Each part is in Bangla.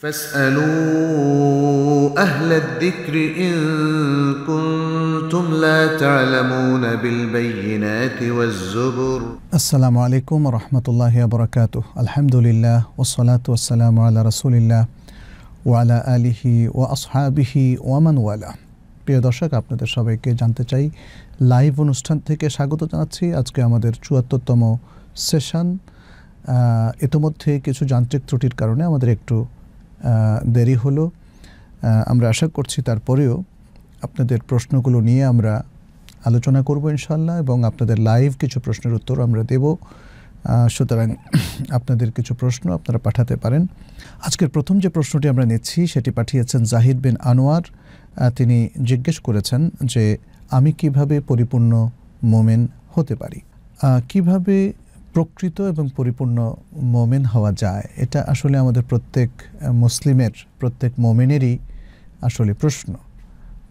فاسألوا أهل الذكر إن كنتم لا تعلمون بالبينات والزبر السلام عليكم ورحمة الله وبركاته الحمد لله والصلاة والسلام على رسول الله وعلى آله وأصحابه ومن والاه প্রিয় দর্শক আপনাদের সবাইকে জানতে চাই লাইভ অনুষ্ঠান থেকে স্বাগত জানাচ্ছি আজকে আমাদের চুয়াত্তরতম সেশন ইতিমধ্যে কিছু যান্ত্রিক ত্রুটির কারণে আমাদের একটু দেরি হলো আমরা আশা করছি তারপরেও আপনাদের প্রশ্নগুলো নিয়ে আমরা আলোচনা করব ইনশাল্লাহ এবং আপনাদের লাইভ কিছু প্রশ্নের উত্তর আমরা দেব সুতরাং আপনাদের কিছু প্রশ্ন আপনারা পাঠাতে পারেন আজকের প্রথম যে প্রশ্নটি আমরা নিচ্ছি সেটি পাঠিয়েছেন জাহিদ বিন আনোয়ার তিনি জিজ্ঞেস করেছেন যে আমি কিভাবে পরিপূর্ণ মোমেন হতে পারি কিভাবে প্রকৃত এবং পরিপূর্ণ মোমেন হওয়া যায় এটা আসলে আমাদের প্রত্যেক মুসলিমের প্রত্যেক মোমেনেরই আসলে প্রশ্ন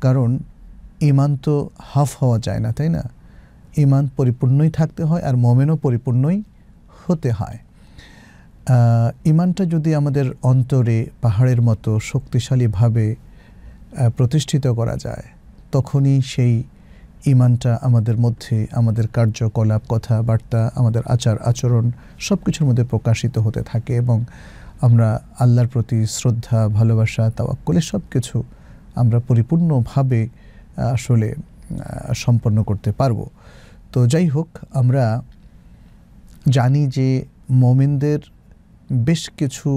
কারণ ইমান তো হাফ হওয়া যায় না তাই না ইমান পরিপূর্ণই থাকতে হয় আর মোমেনও পরিপূর্ণই হতে হয় ইমানটা যদি আমাদের অন্তরে পাহাড়ের মতো শক্তিশালীভাবে প্রতিষ্ঠিত করা যায় তখনই সেই ইমানটা আমাদের মধ্যে আমাদের কার্যকলাপ কথাবার্তা আমাদের আচার আচরণ সব কিছুর মধ্যে প্রকাশিত হতে থাকে এবং আমরা আল্লাহর প্রতি শ্রদ্ধা ভালোবাসা তাওয়াক্কলে সব কিছু আমরা পরিপূর্ণভাবে আসলে সম্পন্ন করতে পারবো তো যাই হোক আমরা জানি যে মোমিনদের বেশ কিছু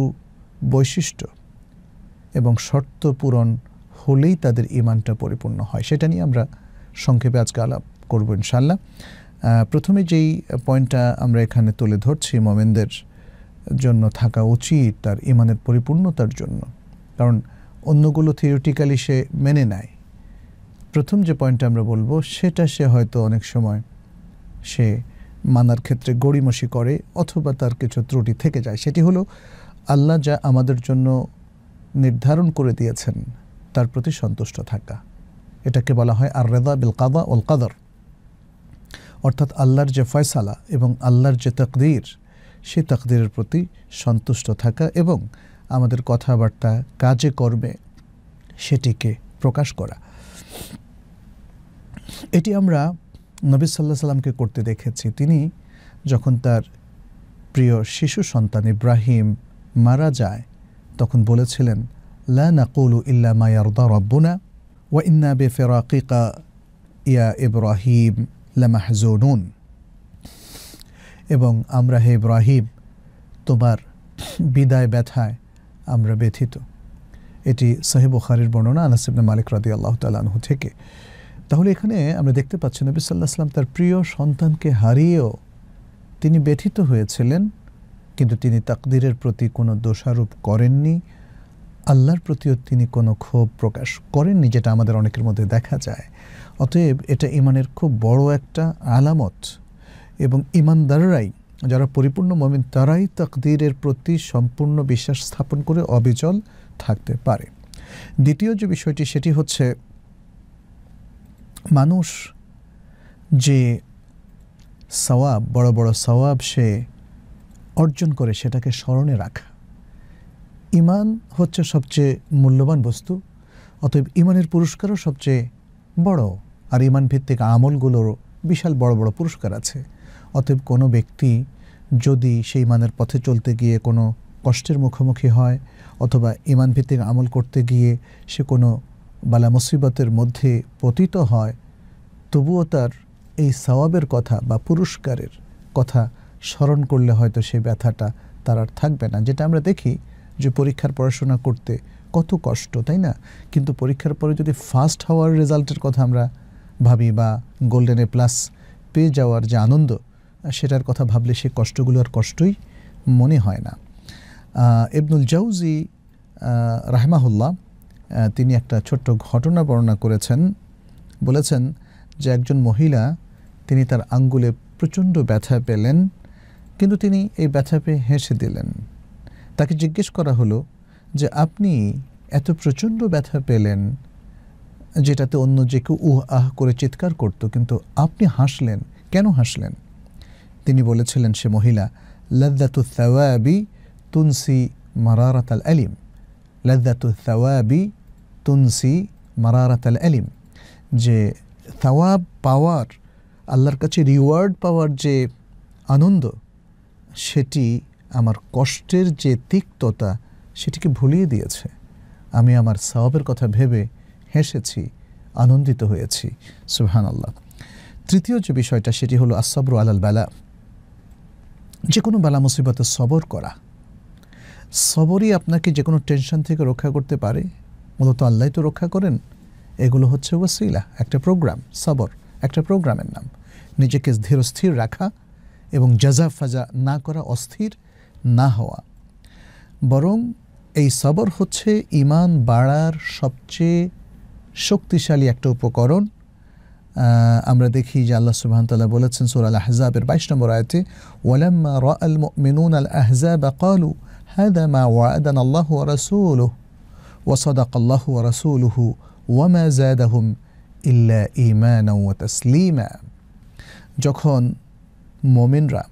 বৈশিষ্ট্য এবং শর্ত পূরণ হলেই তাদের ইমানটা পরিপূর্ণ হয় সেটা নিয়ে আমরা সংক্ষেপে আজকে আলাপ করবো ইনশাল্লাহ প্রথমে যেই পয়েন্টটা আমরা এখানে তুলে ধরছি মোমেনদের জন্য থাকা উচিত তার ইমানের পরিপূর্ণতার জন্য কারণ অন্যগুলো থিওরিটিক্যালি সে মেনে নেয় প্রথম যে পয়েন্টটা আমরা বলবো সেটা সে হয়তো অনেক সময় সে মানার ক্ষেত্রে গড়িমসি করে অথবা তার কিছু ত্রুটি থেকে যায় সেটি হলো আল্লাহ যা আমাদের জন্য নির্ধারণ করে দিয়েছেন তার প্রতি সন্তুষ্ট থাকা এটাকে বলা হয় আর রেদা বিল কাদা ওল কাদর অর্থাৎ আল্লাহর যে ফয়সালা এবং আল্লাহর যে তকদির সেই তকদিরের প্রতি সন্তুষ্ট থাকা এবং আমাদের কথাবার্তা কাজে কর্মে সেটিকে প্রকাশ করা এটি আমরা নবী সাল্লাহ সাল্লামকে করতে দেখেছি তিনি যখন তার প্রিয় শিশু সন্তান ইব্রাহিম মারা যায় তখন বলেছিলেন লা নাকুলু ইল্লা দা রব্বুনা وإنا بفراقك ইয়া ইব্রাহিম লামাহজুনুন এবং আমরা হে ইব্রাহিম তোমার বিদায় ব্যথায় আমরা ব্যথিত এটি সাহেব বুখারির বর্ণনা আনাসিবনা মালিক রাদি আল্লাহ তালু থেকে তাহলে এখানে আমরা দেখতে পাচ্ছি নবী সাল্লাহ সাল্লাম তার প্রিয় সন্তানকে হারিয়েও তিনি ব্যথিত হয়েছিলেন কিন্তু তিনি তাকদিরের প্রতি কোনো দোষারোপ করেননি আল্লাহর প্রতিও তিনি কোনো ক্ষোভ প্রকাশ করেননি যেটা আমাদের অনেকের মধ্যে দেখা যায় অতএব এটা ইমানের খুব বড় একটা আলামত এবং ইমানদাররাই যারা পরিপূর্ণ মমিন তারাই তকদিরের প্রতি সম্পূর্ণ বিশ্বাস স্থাপন করে অবিচল থাকতে পারে দ্বিতীয় যে বিষয়টি সেটি হচ্ছে মানুষ যে সওয়াব বড় বড় সওয়াব সে অর্জন করে সেটাকে স্মরণে রাখা ইমান হচ্ছে সবচেয়ে মূল্যবান বস্তু অতএব ইমানের পুরস্কারও সবচেয়ে বড় আর ইমান ভিত্তিক আমলগুলোরও বিশাল বড় বড় পুরস্কার আছে অতএব কোনো ব্যক্তি যদি সেই ইমানের পথে চলতে গিয়ে কোনো কষ্টের মুখোমুখি হয় অথবা ইমান ভিত্তিক আমল করতে গিয়ে সে কোনো বালা মুসিবতের মধ্যে পতিত হয় তবুও তার এই সওয়াবের কথা বা পুরস্কারের কথা স্মরণ করলে হয়তো সেই ব্যথাটা তার আর থাকবে না যেটা আমরা দেখি যে পরীক্ষার পড়াশোনা করতে কত কষ্ট তাই না কিন্তু পরীক্ষার পরে যদি ফার্স্ট হওয়ার রেজাল্টের কথা আমরা ভাবি বা গোল্ডেনে প্লাস পেয়ে যাওয়ার যে আনন্দ সেটার কথা ভাবলে সে কষ্টগুলো আর কষ্টই মনে হয় না ইবনুল জাউজি রাহমাহুল্লাহ তিনি একটা ছোট্ট ঘটনা বর্ণনা করেছেন বলেছেন যে একজন মহিলা তিনি তার আঙ্গুলে প্রচণ্ড ব্যথা পেলেন কিন্তু তিনি এই ব্যথা পেয়ে হেসে দিলেন তাকে জিজ্ঞেস করা হলো যে আপনি এত প্রচণ্ড ব্যথা পেলেন যেটাতে অন্য যে কেউ উহ আহ করে চিৎকার করত কিন্তু আপনি হাসলেন কেন হাসলেন তিনি বলেছিলেন সে মহিলা লদ্দাতু সাওয়াবি তুনসি মারারাত আল আলিম লদ্দাতু সাওয়াবি তুনসি মারারাত আল আলিম যে সওয়াব পাওয়ার আল্লাহর কাছে রিওয়ার্ড পাওয়ার যে আনন্দ সেটি আমার কষ্টের যে তিক্ততা সেটিকে ভুলিয়ে দিয়েছে আমি আমার সাওয়াবের কথা ভেবে হেসেছি আনন্দিত হয়েছি সুহান আল্লাহ তৃতীয় যে বিষয়টা সেটি হলো আসবর আলাল বেলা যে কোনো বেলা মুসিবতে সবর করা সবরই আপনাকে যে কোনো টেনশন থেকে রক্ষা করতে পারে মূলত আল্লাহ তো রক্ষা করেন এগুলো হচ্ছে ওয়াসিলা একটা প্রোগ্রাম সবর একটা প্রোগ্রামের নাম নিজেকে ধীরস্থির রাখা এবং জাজা ফাজা না করা অস্থির না হওয়া বরং এই সবর হচ্ছে ইমান বাড়ার সবচেয়ে শক্তিশালী একটা উপকরণ আমরা দেখি যে আল্লাহ সুবাহতাল্লাহ বলেছেন সুর আল আহজাবের বাইশ নম্বর আয়তে ওয়ালাম্মা র আল মিনুন আল আহজাব কালু هذا ما وعدنا الله ورسوله وصدق الله ورسوله وما زادهم إلا إيمانا وتسليما যখন মোমিনরা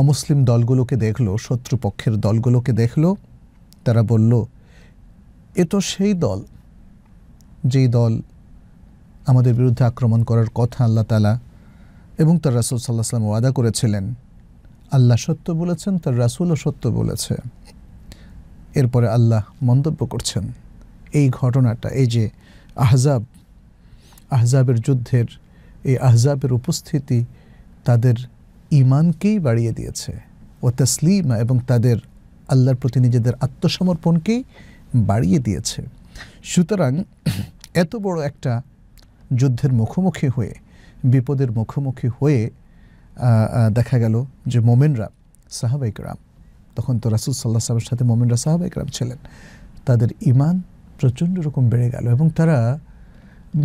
অমুসলিম দলগুলোকে দেখল শত্রুপক্ষের দলগুলোকে দেখল তারা বলল এ তো সেই দল যেই দল আমাদের বিরুদ্ধে আক্রমণ করার কথা আল্লাহ তালা এবং তার রাসুল সাল্লাহ সাল্লাম ওয়াদা করেছিলেন আল্লাহ সত্য বলেছেন তার রাসুলও সত্য বলেছে এরপরে আল্লাহ মন্তব্য করছেন এই ঘটনাটা এই যে আহজাব আহজাবের যুদ্ধের এই আহজাবের উপস্থিতি তাদের ইমানকেই বাড়িয়ে দিয়েছে ও তসলিমা এবং তাদের আল্লাহর প্রতি নিজেদের আত্মসমর্পণকেই বাড়িয়ে দিয়েছে সুতরাং এত বড় একটা যুদ্ধের মুখোমুখি হয়ে বিপদের মুখোমুখি হয়ে দেখা গেল যে মোমেনরা সাহাবাইকরাম তখন তো রাসুল সাল্লাহ সাহেবের সাথে মোমেনরা সাহাবাইকরাম ছিলেন তাদের ইমান প্রচণ্ড রকম বেড়ে গেল এবং তারা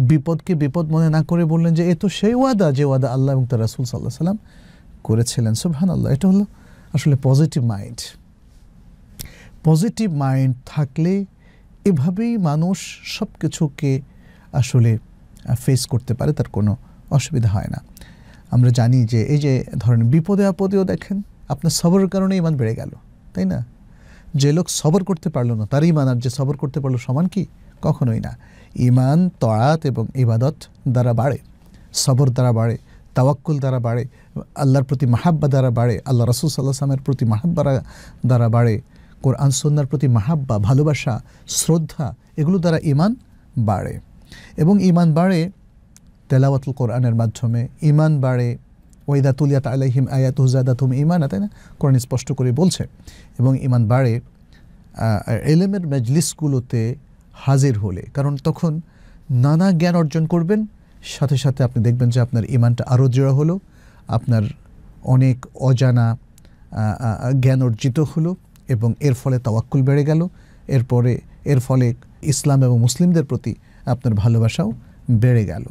বিপদকে বিপদ মনে না করে বললেন যে এ তো সেই ওয়াদা যে ওয়াদা আল্লাহ এবং তার রাসুল সাল্লাহ সাল্লাম করেছিলেন সুহান আল্লাহ এটা হলো আসলে পজিটিভ মাইন্ড পজিটিভ মাইন্ড থাকলে এভাবেই মানুষ সব কিছুকে আসলে ফেস করতে পারে তার কোনো অসুবিধা হয় না আমরা জানি যে এই যে ধরেন বিপদে আপদেও দেখেন আপনার সবর কারণে ইমান বেড়ে গেল তাই না যে লোক সবর করতে পারলো না তার ইমান আর যে সবর করতে পারলো সমান কি কখনোই না ইমান তড়াত এবং ইবাদত দ্বারা বাড়ে সবর দ্বারা বাড়ে তাওয়াক্কুল দ্বারা বাড়ে আল্লাহর প্রতি মাহাব্বা দ্বারা বাড়ে আল্লাহ রসুল সাল্লাহ সালামের প্রতি মাহাব্বা দ্বারা বাড়ে কোরআন সন্ন্যার প্রতি মাহাব্বা ভালোবাসা শ্রদ্ধা এগুলো দ্বারা ইমান বাড়ে এবং ইমান বাড়ে তেলাওয়াতুল কোরআনের মাধ্যমে ইমান বাড়ে ওয়াইদা তুলিয়া আলাইহিম আয়াত হুজাদা তুম ইমান তাই না কোরআন স্পষ্ট করে বলছে এবং ইমান বাড়ে এলেমের মেজলিসগুলোতে হাজির হলে কারণ তখন নানা জ্ঞান অর্জন করবেন সাথে সাথে আপনি দেখবেন যে আপনার ইমানটা আরও দৃঢ় হলো আপনার অনেক অজানা জ্ঞান অর্জিত হলো এবং এর ফলে তাওয়াক্কুল বেড়ে গেল এরপরে এর ফলে ইসলাম এবং মুসলিমদের প্রতি আপনার ভালোবাসাও বেড়ে গেল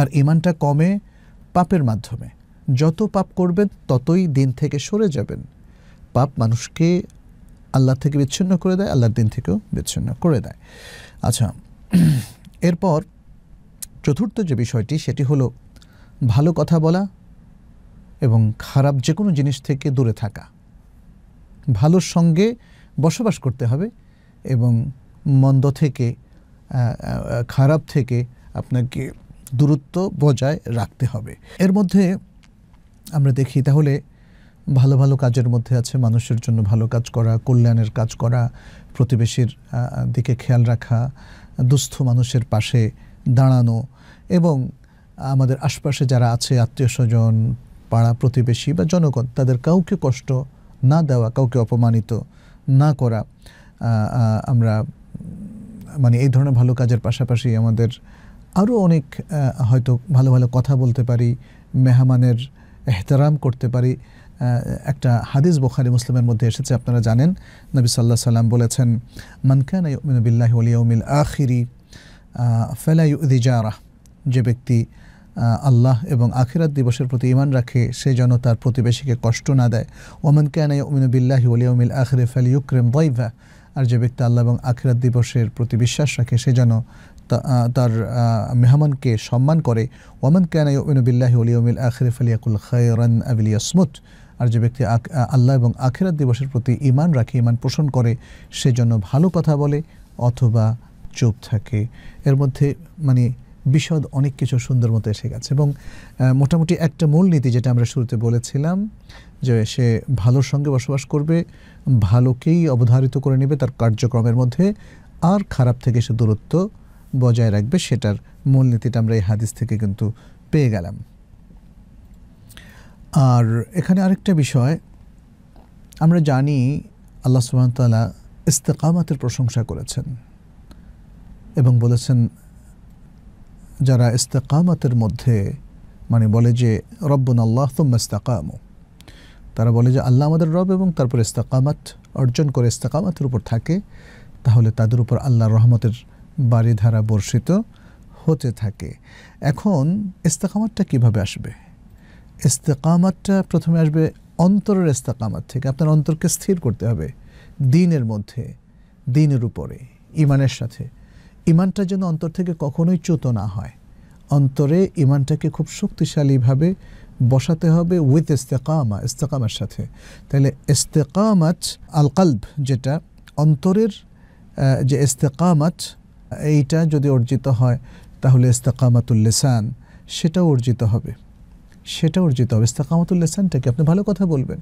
আর ইমানটা কমে পাপের মাধ্যমে যত পাপ করবেন ততই দিন থেকে সরে যাবেন পাপ মানুষকে আল্লাহ থেকে বিচ্ছিন্ন করে দেয় আল্লাহর দিন থেকেও বিচ্ছিন্ন করে দেয় আচ্ছা এরপর চতুর্থ যে বিষয়টি সেটি হলো ভালো কথা বলা এবং খারাপ যে কোনো জিনিস থেকে দূরে থাকা ভালোর সঙ্গে বসবাস করতে হবে এবং মন্দ থেকে খারাপ থেকে আপনাকে দূরত্ব বজায় রাখতে হবে এর মধ্যে আমরা দেখি তাহলে ভালো ভালো কাজের মধ্যে আছে মানুষের জন্য ভালো কাজ করা কল্যাণের কাজ করা প্রতিবেশীর দিকে খেয়াল রাখা দুস্থ মানুষের পাশে দাঁড়ানো এবং আমাদের আশপাশে যারা আছে আত্মীয় স্বজন পাড়া প্রতিবেশী বা জনগণ তাদের কাউকে কষ্ট না দেওয়া কাউকে অপমানিত না করা আমরা মানে এই ধরনের ভালো কাজের পাশাপাশি আমাদের আরও অনেক হয়তো ভালো ভালো কথা বলতে পারি মেহমানের এহতারাম করতে পারি একটা হাদিস বোখারি মুসলিমের মধ্যে এসেছে আপনারা জানেন নবী সাল্লাহ সাল্লাম বলেছেন মানকান বিল্লাহ আখিরি ফেলা ইউদি যারা যে ব্যক্তি আল্লাহ এবং আখিরাত দিবসের প্রতি ইমান রাখে সে যেন তার প্রতিবেশীকে কষ্ট না দেয় ওমান ক্যানায় ওমিন বিল্লাহি ওলিয়মিল আখরে ফেল ইউক্রেম বৈভা আর যে ব্যক্তি আল্লাহ এবং আখিরাত দিবসের প্রতি বিশ্বাস রাখে সে যেন তার মেহমানকে সম্মান করে ওমান ক্যানাই ওমিন বিল্লাহি উমিল আখরে ফেলিয়াকুল আবিল আবিলিয়াসমুত আর যে ব্যক্তি আল্লাহ এবং আখিরাত দিবসের প্রতি ইমান রাখে ইমান পোষণ করে সে যেন ভালো কথা বলে অথবা চোপ থাকে এর মধ্যে মানে বিশদ অনেক কিছু সুন্দর মতো এসে গেছে এবং মোটামুটি একটা মূলনীতি যেটা আমরা শুরুতে বলেছিলাম যে সে ভালোর সঙ্গে বসবাস করবে ভালোকেই অবধারিত করে নেবে তার কার্যক্রমের মধ্যে আর খারাপ থেকে সে দূরত্ব বজায় রাখবে সেটার মূলনীতিটা আমরা এই হাদিস থেকে কিন্তু পেয়ে গেলাম আর এখানে আরেকটা বিষয় আমরা জানি আল্লাহ সুবাহতাল্লাহ ইস্তেকামাতের প্রশংসা করেছেন এবং বলেছেন যারা ইস্তেকামাতের মধ্যে মানে বলে যে রব্বন আল্লাহ তুম্মা ইস্তাকামু তারা বলে যে আল্লাহ আমাদের রব এবং তারপর ইস্তেকামাত অর্জন করে ইস্তেকামাতের উপর থাকে তাহলে তাদের উপর আল্লাহ রহমতের বাড়িধারা বর্ষিত হতে থাকে এখন ইস্তেকামাতটা কিভাবে আসবে ইস্তেকামাতটা প্রথমে আসবে অন্তরের ইস্তেকামাত থেকে আপনার অন্তরকে স্থির করতে হবে দিনের মধ্যে দিনের উপরে ইমানের সাথে ইমানটা যেন অন্তর থেকে কখনোই চ্যুত না হয় অন্তরে ইমানটাকে খুব শক্তিশালীভাবে বসাতে হবে উইথ ইস্তেকামা ইস্তেকামার সাথে তাহলে ইস্তেকামাত আল কাল্ব যেটা অন্তরের যে ইস্তেকামাত এইটা যদি অর্জিত হয় তাহলে লেসান সেটাও অর্জিত হবে সেটা অর্জিত হবে লেসানটাকে আপনি ভালো কথা বলবেন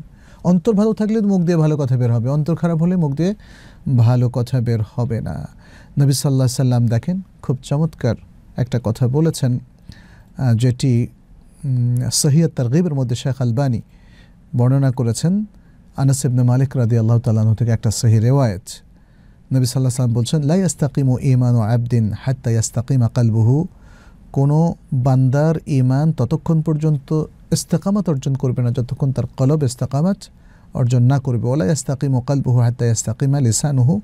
অন্তর ভালো থাকলে মুখ দিয়ে ভালো কথা বের হবে অন্তর খারাপ হলে মুখ দিয়ে ভালো কথা বের হবে না নবী সাল্লাহ সাল্লাম দেখেন খুব চমৎকার একটা কথা বলেছেন যেটি সহিয়ত তারগিবের মধ্যে শেখ আলবানী বর্ণনা করেছেন আনাস মালিক রাদি আল্লাহ তাল্লাহ থেকে একটা সহি রেওয়ায়ত নবী সাল্লাহ সাল্লাম বলছেন লাই ও ইমান ও আবদিন হাত্তা ইস্তাকিম আকালবুহু কোনো বান্দার ইমান ততক্ষণ পর্যন্ত ইস্তেকামাত অর্জন করবে না যতক্ষণ তার কলব ইস্তেকামাত অর্জন না করবে ওলা ইস্তাকিম ও কালবহু হাত্তা আল ইসানুহু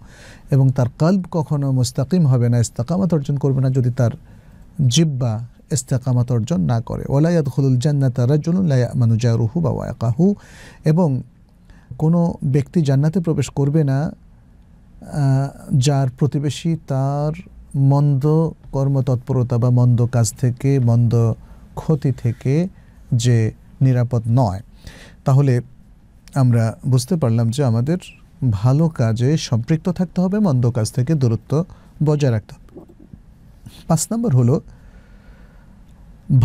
এবং তার কাল্ব কখনও মুস্তাকিম হবে না ইস্তাকামাত অর্জন করবে না যদি তার জিব্বা ইস্তাকামাত অর্জন না করে ওলায়াত হুলুল জান্নাত রাজুল্লাহ রুহু বা ওয়াকাহু এবং কোনো ব্যক্তি জান্নাতে প্রবেশ করবে না যার প্রতিবেশী তার মন্দ কর্মতৎপরতা বা মন্দ কাজ থেকে মন্দ ক্ষতি থেকে যে নিরাপদ নয় তাহলে আমরা বুঝতে পারলাম যে আমাদের ভালো কাজে সম্পৃক্ত থাকতে হবে মন্দ কাজ থেকে দূরত্ব বজায় রাখতে হবে পাঁচ নম্বর হলো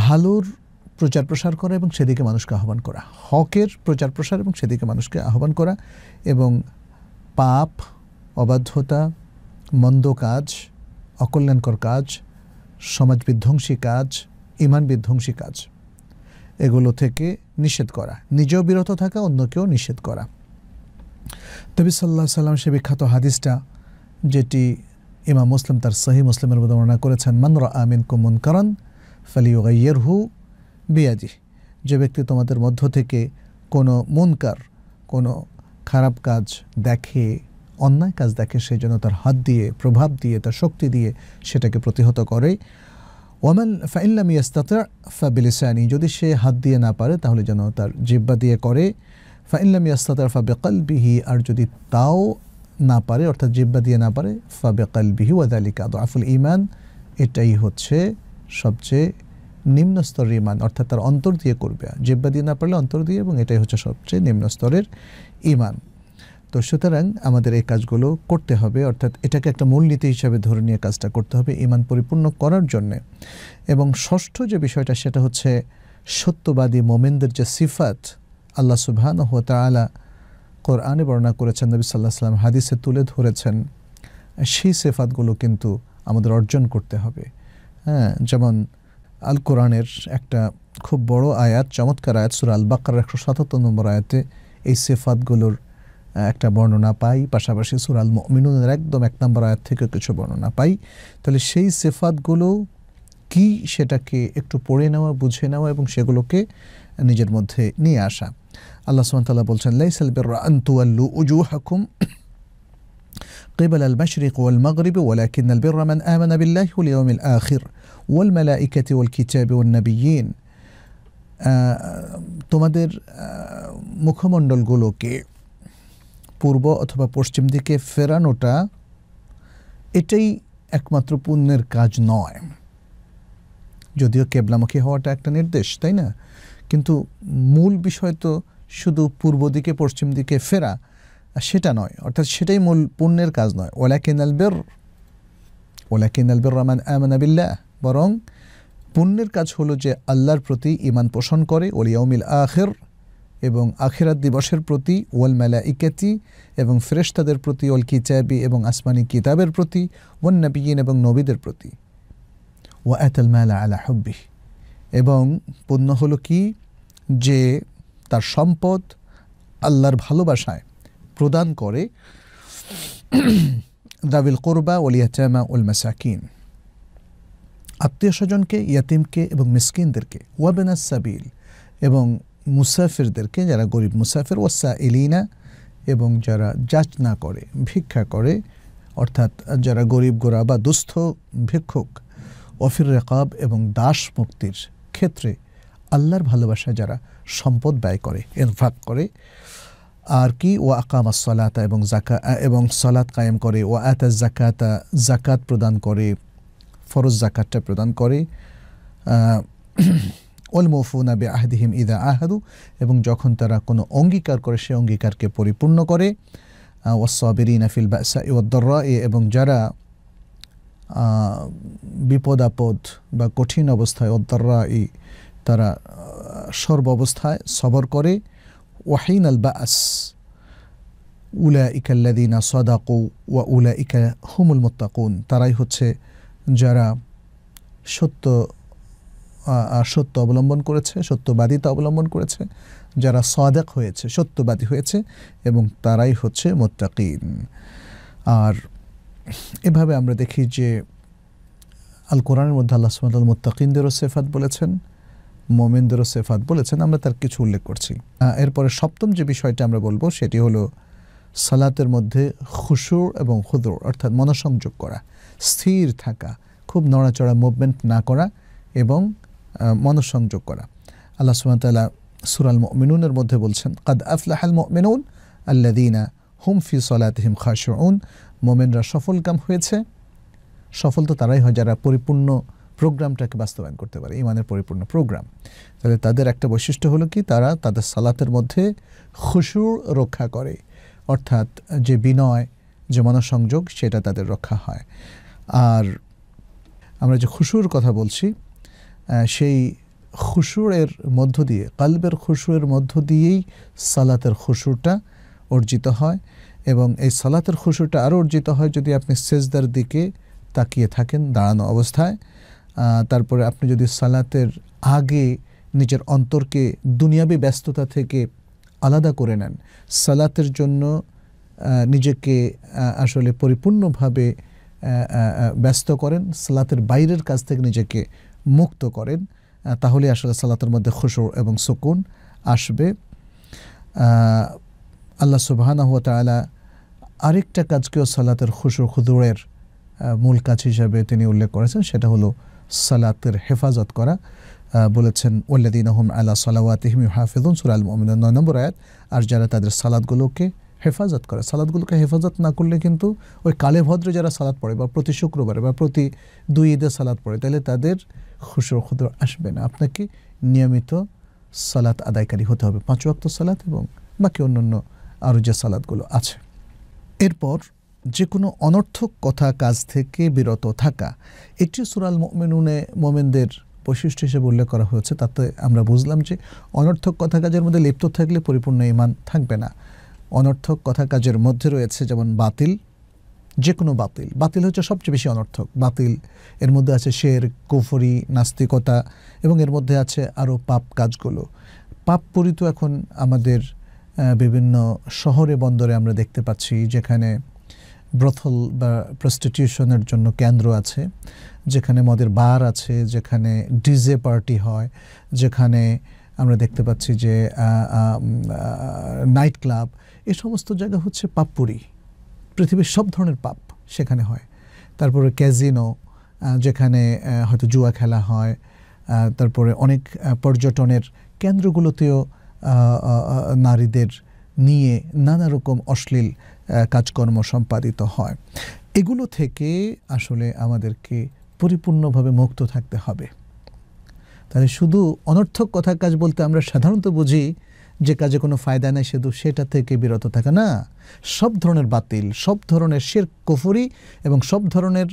ভালোর প্রচার প্রসার করা এবং সেদিকে মানুষকে আহ্বান করা হকের প্রচার প্রসার এবং সেদিকে মানুষকে আহ্বান করা এবং পাপ অবাধ্যতা মন্দ কাজ অকল্যাণকর কাজ সমাজ বিধ্বংসী কাজ ইমান বিধ্বংসী কাজ এগুলো থেকে নিষেধ করা নিজেও বিরত থাকা অন্যকেও নিষেধ করা তবি সাল্লাহ সাল্লাম সে বিখ্যাত হাদিসটা যেটি ইমাম মুসলিম তার সহি মুসলিমের মধ্যে বর্ণনা করেছেন মানরা আমিন কুমন করন ফালিউগাইয়ের হু বিয়াজি যে ব্যক্তি তোমাদের মধ্য থেকে কোনো মুনকার কোনো খারাপ কাজ দেখে অন্যায় কাজ দেখে সেই জন্য তার হাত দিয়ে প্রভাব দিয়ে তার শক্তি দিয়ে সেটাকে প্রতিহত করে ওমান ফাইনলাম ইয়াস্তাতা ফাবিলিসানি যদি সে হাত দিয়ে না পারে তাহলে যেন তার জিব্বা দিয়ে করে ফাইনলাম ইয়াস্তাতার ফাবেকালবিহি আর যদি তাও না পারে অর্থাৎ জিব্বা দিয়ে না পারে ফাবেকালবিহি ওয়াদালিকা দোয়াফুল ইমান এটাই হচ্ছে সবচেয়ে নিম্ন স্তরের ইমান অর্থাৎ তার অন্তর দিয়ে করবে জিব্বা দিয়ে না পারলে অন্তর দিয়ে এবং এটাই হচ্ছে সবচেয়ে নিম্ন স্তরের ইমান তো সুতরাং আমাদের এই কাজগুলো করতে হবে অর্থাৎ এটাকে একটা মূলনীতি হিসাবে ধরে নিয়ে কাজটা করতে হবে ইমান পরিপূর্ণ করার জন্যে এবং ষষ্ঠ যে বিষয়টা সেটা হচ্ছে সত্যবাদী মোমেনদের যে সিফাত আল্লাহ সুবহান হুয়া তালা কোরআনে বর্ণনা করেছেন নবী সাল্লাহ সাল্লাম হাদিসে তুলে ধরেছেন সেই সেফাতগুলো কিন্তু আমাদের অর্জন করতে হবে হ্যাঁ যেমন আল কোরআনের একটা খুব বড় আয়াত চমৎকার আয়াত সুরা আল বাক্কার একশো সাতাত্তর নম্বর আয়াতে এই সেফাতগুলোর একটা বর্ণনা পাই পাশাপাশি সুরাল মিনুনের একদম এক নম্বর আয়াত থেকে কিছু বর্ণনা পাই তাহলে সেই সেফাতগুলো কি সেটাকে একটু পড়ে নেওয়া বুঝে নেওয়া এবং সেগুলোকে নিজের মধ্যে নিয়ে আসা আল্লাহ সুমতাল্লাহ বলছেন সালবের আন্তুয়াল্লু উজু হাকুম قبل المشرق والمغرب ولكن البر من آمن بالله واليوم الآخر والملائكة والكتاب والنبيين তোমাদের মুখমণ্ডলগুলোকে পূর্ব অথবা পশ্চিম দিকে ফেরানোটা এটাই একমাত্র পুণ্যের কাজ নয় যদিও কেবলামুখী হওয়াটা একটা নির্দেশ তাই না কিন্তু মূল বিষয় তো শুধু পূর্ব দিকে পশ্চিম দিকে ফেরা সেটা নয় অর্থাৎ সেটাই মূল পুণ্যের কাজ নয় ওলা কেনাল ওলা কেনাল রহমান রহমান আবিল্লা বরং পুণ্যের কাজ হলো যে আল্লাহর প্রতি ইমান পোষণ করে ওলিয়াউমিল আখের এবং আখেরাত দিবসের প্রতি ওয়াল মেলা ইকাতি এবং ফ্রেস্তাদের প্রতি ওল কিচাবি এবং আসমানি কিতাবের প্রতি ওয়ান এবং নবীদের প্রতি ওয়া এতল মেলা আলা হব্বি এবং পণ্য হলো কি যে তার সম্পদ আল্লাহর ভালোবাসায় প্রদান করে দাবিল কোরবা ওলিয়াচামা উল মাসাকিন আত্মীয় স্বজনকে ইয়াতিমকে এবং মিসকিনদেরকে ওয়াবেনাস সাবিল এবং মুসাফিরদেরকে যারা গরিব মুসাফির ওয়াসা এলিনা এবং যারা যাচনা করে ভিক্ষা করে অর্থাৎ যারা গরিব গোড়া বা দুস্থ ভিক্ষুক অফির রেকাব এবং দাস মুক্তির ক্ষেত্রে আল্লাহর ভালোবাসা যারা সম্পদ ব্যয় করে ইনফাক করে আর কি ও আকাম আসলাতা এবং জাকা এবং সলাত কায়েম করে ও আতা জাকাতা জাকাত প্রদান করে ফরজ জাকাতটা প্রদান করে অলমফুনা বে আহদিহিম ইদা আহাদু এবং যখন তারা কোনো অঙ্গীকার করে সে অঙ্গীকারকে পরিপূর্ণ করে ওয়াসাবিরিনা নাফিল বাসা ইউদ্দর্রা এবং যারা বিপদাপদ বা কঠিন অবস্থায় অদ্দাররা ই তারা সর্ব অবস্থায় সবর করে ওয়াহিন আল বাস উলা ইকাল্লাদিনা সদাকু ওয়া উলা ইকা হুমুল মোত্তাকুন তারাই হচ্ছে যারা সত্য সত্য অবলম্বন করেছে সত্যবাদিতা অবলম্বন করেছে যারা সাদেক হয়েছে সত্যবাদী হয়েছে এবং তারাই হচ্ছে মোত্তাকিন আর এভাবে আমরা দেখি যে আল কোরআনের মধ্যে আল্লাহ আল মোত্তাকিনদেরও সেফাত বলেছেন মোমেনদেরও সেফাত বলেছেন আমরা তার কিছু উল্লেখ করছি এরপরে সপ্তম যে বিষয়টা আমরা বলবো সেটি হলো সালাতের মধ্যে খুশুর এবং হুদুর অর্থাৎ মনসংযোগ করা স্থির থাকা খুব নড়াচড়া মুভমেন্ট না করা এবং মনঃসংযোগ করা আল্লাহ সুমতাল্লাহ সুরাল মিনুনের মধ্যে বলছেন কাদ আফলাহাল মিনুন আল্লাদিনা হুম ফি হিম খাস মোমেনরা সফল কাম হয়েছে সফল তো তারাই হয় যারা পরিপূর্ণ প্রোগ্রামটাকে বাস্তবায়ন করতে পারে ইমানের পরিপূর্ণ প্রোগ্রাম তাহলে তাদের একটা বৈশিষ্ট্য হলো কি তারা তাদের সালাতের মধ্যে খুশুর রক্ষা করে অর্থাৎ যে বিনয় যে মনসংযোগ সেটা তাদের রক্ষা হয় আর আমরা যে খুশুর কথা বলছি সেই খুশুরের মধ্য দিয়ে কালবের খুশুরের মধ্য দিয়েই সালাতের খুশুরটা অর্জিত হয় এবং এই সালাতের খুশুরটা আরও অর্জিত হয় যদি আপনি সেজদার দিকে তাকিয়ে থাকেন দাঁড়ানো অবস্থায় তারপরে আপনি যদি সালাতের আগে নিজের অন্তরকে দুনিয়াবি ব্যস্ততা থেকে আলাদা করে নেন সালাতের জন্য নিজেকে আসলে পরিপূর্ণভাবে ব্যস্ত করেন সালাতের বাইরের কাজ থেকে নিজেকে মুক্ত করেন তাহলে আসলে সালাতের মধ্যে খুশুর এবং সুকুন আসবে আল্লাহ সুবাহানা হুয়া তালা আরেকটা কাজকেও সালাতের খুশুর খুদুরের মূল কাজ হিসাবে তিনি উল্লেখ করেছেন সেটা হলো সালাতের হেফাজত করা বলেছেন ওল্লাদিন আহম আল্লাহ সালাওয়াতিহিম হাফিজুন সুরাল মোহাম্মদ নয় নম্বর আয়াত আর যারা তাদের সালাদগুলোকে হেফাজত করে সালাদগুলোকে হেফাজত না করলে কিন্তু ওই কালে ভদ্রে যারা সালাদ পড়ে বা প্রতি শুক্রবারে বা প্রতি দুই ঈদে সালাদ পড়ে তাহলে তাদের খুশর খুদর আসবে না আপনাকে নিয়মিত সালাত আদায়কারী হতে হবে পাঁচ অক্ত সালাত এবং বাকি অন্যান্য আরও যে সালাদগুলো আছে এরপর যে কোনো অনর্থক কথা কাজ থেকে বিরত থাকা একটি সুরাল মোমেনুনে মোমেনদের বৈশিষ্ট্য হিসেবে উল্লেখ করা হয়েছে তাতে আমরা বুঝলাম যে অনর্থক কথা কাজের মধ্যে লিপ্ত থাকলে পরিপূর্ণ ইমান থাকবে না অনর্থক কথা কাজের মধ্যে রয়েছে যেমন বাতিল যে কোনো বাতিল বাতিল হচ্ছে সবচেয়ে বেশি অনর্থক বাতিল এর মধ্যে আছে শের কুফরি নাস্তিকতা এবং এর মধ্যে আছে আরও পাপ কাজগুলো পাপ পরিত এখন আমাদের বিভিন্ন শহরে বন্দরে আমরা দেখতে পাচ্ছি যেখানে ব্রথল বা প্রস্টিটিউশনের জন্য কেন্দ্র আছে যেখানে মদের বার আছে যেখানে ডিজে পার্টি হয় যেখানে আমরা দেখতে পাচ্ছি যে নাইট ক্লাব এ সমস্ত জায়গা হচ্ছে পাপপুরি পৃথিবীর সব ধরনের পাপ সেখানে হয় তারপরে ক্যাজিনো যেখানে হয়তো জুয়া খেলা হয় তারপরে অনেক পর্যটনের কেন্দ্রগুলোতেও নারীদের নিয়ে নানা রকম অশ্লীল কাজকর্ম সম্পাদিত হয় এগুলো থেকে আসলে আমাদেরকে পরিপূর্ণভাবে মুক্ত থাকতে হবে তাহলে শুধু অনর্থক কথা কাজ বলতে আমরা সাধারণত বুঝি যে কাজে কোনো ফায়দা নেই শুধু সেটা থেকে বিরত থাকে না সব ধরনের বাতিল সব ধরনের শের কুফরি এবং সব ধরনের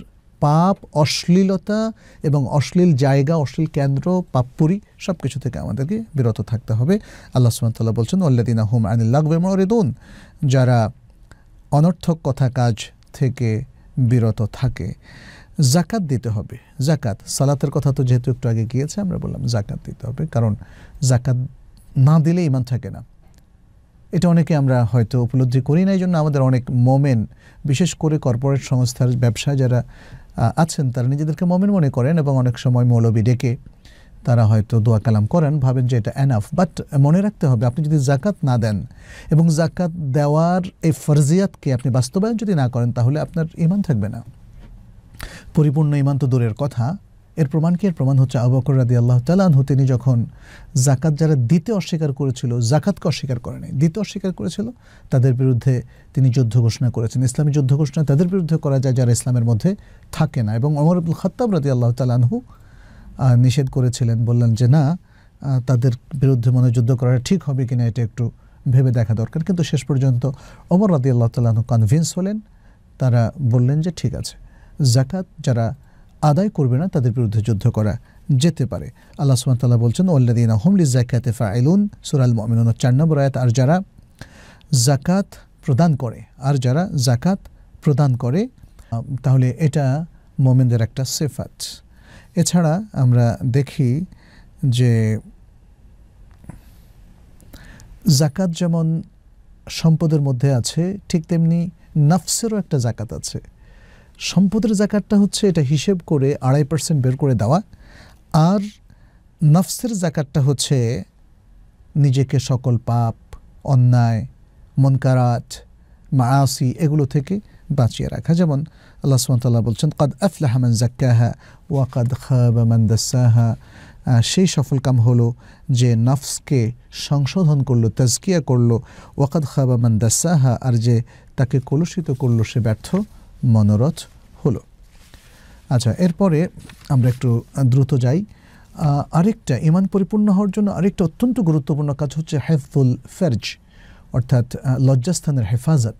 পাপ অশ্লীলতা এবং অশ্লীল জায়গা অশ্লীল কেন্দ্র পাপপুরি সব কিছু থেকে আমাদেরকে বিরত থাকতে হবে আল্লাহ সুমতাল্লাহ বলছেন আল্লাদিন আহম আনিল্লাকবেমরেদুন যারা অনর্থক কথা কাজ থেকে বিরত থাকে জাকাত দিতে হবে জাকাত সালাতের কথা তো যেহেতু একটু আগে গিয়েছে আমরা বললাম জাকাত দিতে হবে কারণ জাকাত না দিলে ইমান থাকে না এটা অনেকে আমরা হয়তো উপলব্ধি করি না এই জন্য আমাদের অনেক মোমেন বিশেষ করে কর্পোরেট সংস্থার ব্যবসা যারা আছেন তারা নিজেদেরকে মোমেন মনে করেন এবং অনেক সময় মৌলবী ডেকে তারা হয়তো দোয়া কালাম করেন ভাবেন যে এটা অ্যানাফ বাট মনে রাখতে হবে আপনি যদি জাকাত না দেন এবং জাকাত দেওয়ার এই ফরজিয়াতকে আপনি বাস্তবায়ন যদি না করেন তাহলে আপনার ইমান থাকবে না পরিপূর্ণ ইমান তো দূরের কথা এর প্রমাণ কি এর প্রমাণ হচ্ছে আবাকর রাদি আল্লাহ তালানহু তিনি যখন জাকাত যারা দিতে অস্বীকার করেছিল জাকাতকে অস্বীকার করেনি দিতে অস্বীকার করেছিল তাদের বিরুদ্ধে তিনি যুদ্ধ ঘোষণা করেছেন ইসলামী যুদ্ধ ঘোষণা তাদের বিরুদ্ধে করা যায় যারা ইসলামের মধ্যে থাকে না এবং অমর আব্দুল খত্তাব রাদি আল্লাহ তালানহু নিষেধ করেছিলেন বললেন যে না তাদের বিরুদ্ধে মনে যুদ্ধ করাটা ঠিক হবে কিনা এটা একটু ভেবে দেখা দরকার কিন্তু শেষ পর্যন্ত অমর রাদি আল্লাহ তালাহু কনভিন্স হলেন তারা বললেন যে ঠিক আছে জাকাত যারা আদায় করবে না তাদের বিরুদ্ধে যুদ্ধ করা যেতে পারে আল্লাহ সুমতাল্লাহ বলছেন ওল্লাদিন আহমলি জাকাতে ফাইলুন সুরাল মমিনুন চার নম্বর আয়াত আর যারা জাকাত প্রদান করে আর যারা জাকাত প্রদান করে তাহলে এটা মোমেনদের একটা সেফাত এছাড়া আমরা দেখি যে জাকাত যেমন সম্পদের মধ্যে আছে ঠিক তেমনি নাফসেরও একটা জাকাত আছে সম্পদের জাকাতটা হচ্ছে এটা হিসেব করে আড়াই পার্সেন্ট বের করে দেওয়া আর নফসের জাকাতটা হচ্ছে নিজেকে সকল পাপ অন্যায় মনকারাত মাসি এগুলো থেকে বাঁচিয়ে রাখা যেমন আল্লাহ সুমতাল্লাহ বলছেন কাদ আফলাহমান জাক্কাহা ওয়া কাদ খাবামান দাসাহা সেই সফল কাম হলো যে নফসকে সংশোধন করলো তাজকিয়া করলো ওয়াকাদ খাবামান দাসাহা আর যে তাকে কলুষিত করলো সে ব্যর্থ মনোরথ হলো আচ্ছা এরপরে আমরা একটু দ্রুত যাই আরেকটা ইমান পরিপূর্ণ হওয়ার জন্য আরেকটা অত্যন্ত গুরুত্বপূর্ণ কাজ হচ্ছে হেফুল ফেরজ অর্থাৎ লজ্জাস্থানের হেফাজত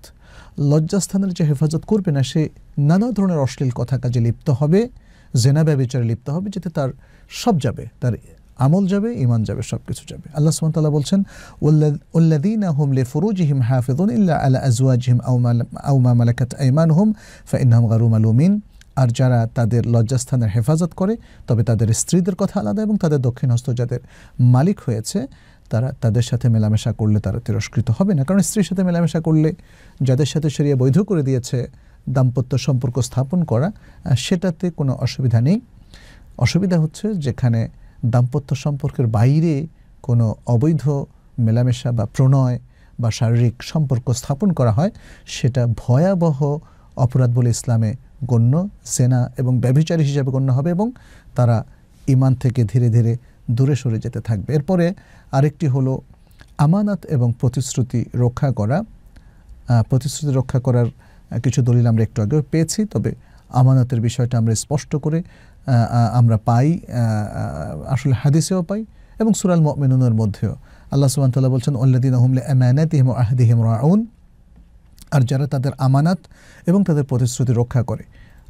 লজ্জাস্থানের যে হেফাজত করবে না সে নানা ধরনের অশ্লীল কথা কাজে লিপ্ত হবে জেনা ব্যবচারে লিপ্ত হবে যেতে তার সব যাবে তার আমল যাবে ইমান যাবে সব কিছু যাবে আল্লাহ সুমতাল্লাহ বলছেন উল্লাদিন হুম লে ফরুজ হিম হাফেদুন ইল্লা আলা আজুয়া হিম আউমা মালাকাত ইমান হুম ফাইনহাম গারুম আলুমিন আর যারা তাদের লজ্জাস্থানের হেফাজত করে তবে তাদের স্ত্রীদের কথা আলাদা এবং তাদের দক্ষিণ হস্ত যাদের মালিক হয়েছে তারা তাদের সাথে মেলামেশা করলে তারা তিরস্কৃত হবে না কারণ স্ত্রীর সাথে মেলামেশা করলে যাদের সাথে সেরিয়ে বৈধ করে দিয়েছে দাম্পত্য সম্পর্ক স্থাপন করা সেটাতে কোনো অসুবিধা নেই অসুবিধা হচ্ছে যেখানে দাম্পত্য সম্পর্কের বাইরে কোনো অবৈধ মেলামেশা বা প্রণয় বা শারীরিক সম্পর্ক স্থাপন করা হয় সেটা ভয়াবহ অপরাধ বলে ইসলামে গণ্য সেনা এবং ব্যভিচারী হিসাবে গণ্য হবে এবং তারা ইমান থেকে ধীরে ধীরে দূরে সরে যেতে থাকবে এরপরে আরেকটি হলো আমানত এবং প্রতিশ্রুতি রক্ষা করা প্রতিশ্রুতি রক্ষা করার কিছু দলিল আমরা একটু আগেও পেয়েছি তবে আমানতের বিষয়টা আমরা স্পষ্ট করে আমরা পাই আসলে হাদিসেও পাই এবং সুরাল মেনুনের মধ্যেও আল্লাহ সুবান তাল্লাহ বলছেন অল্লাদিন আহমলে আমানাত ইহম হেম রাউন আর যারা তাদের আমানাত এবং তাদের প্রতিশ্রুতি রক্ষা করে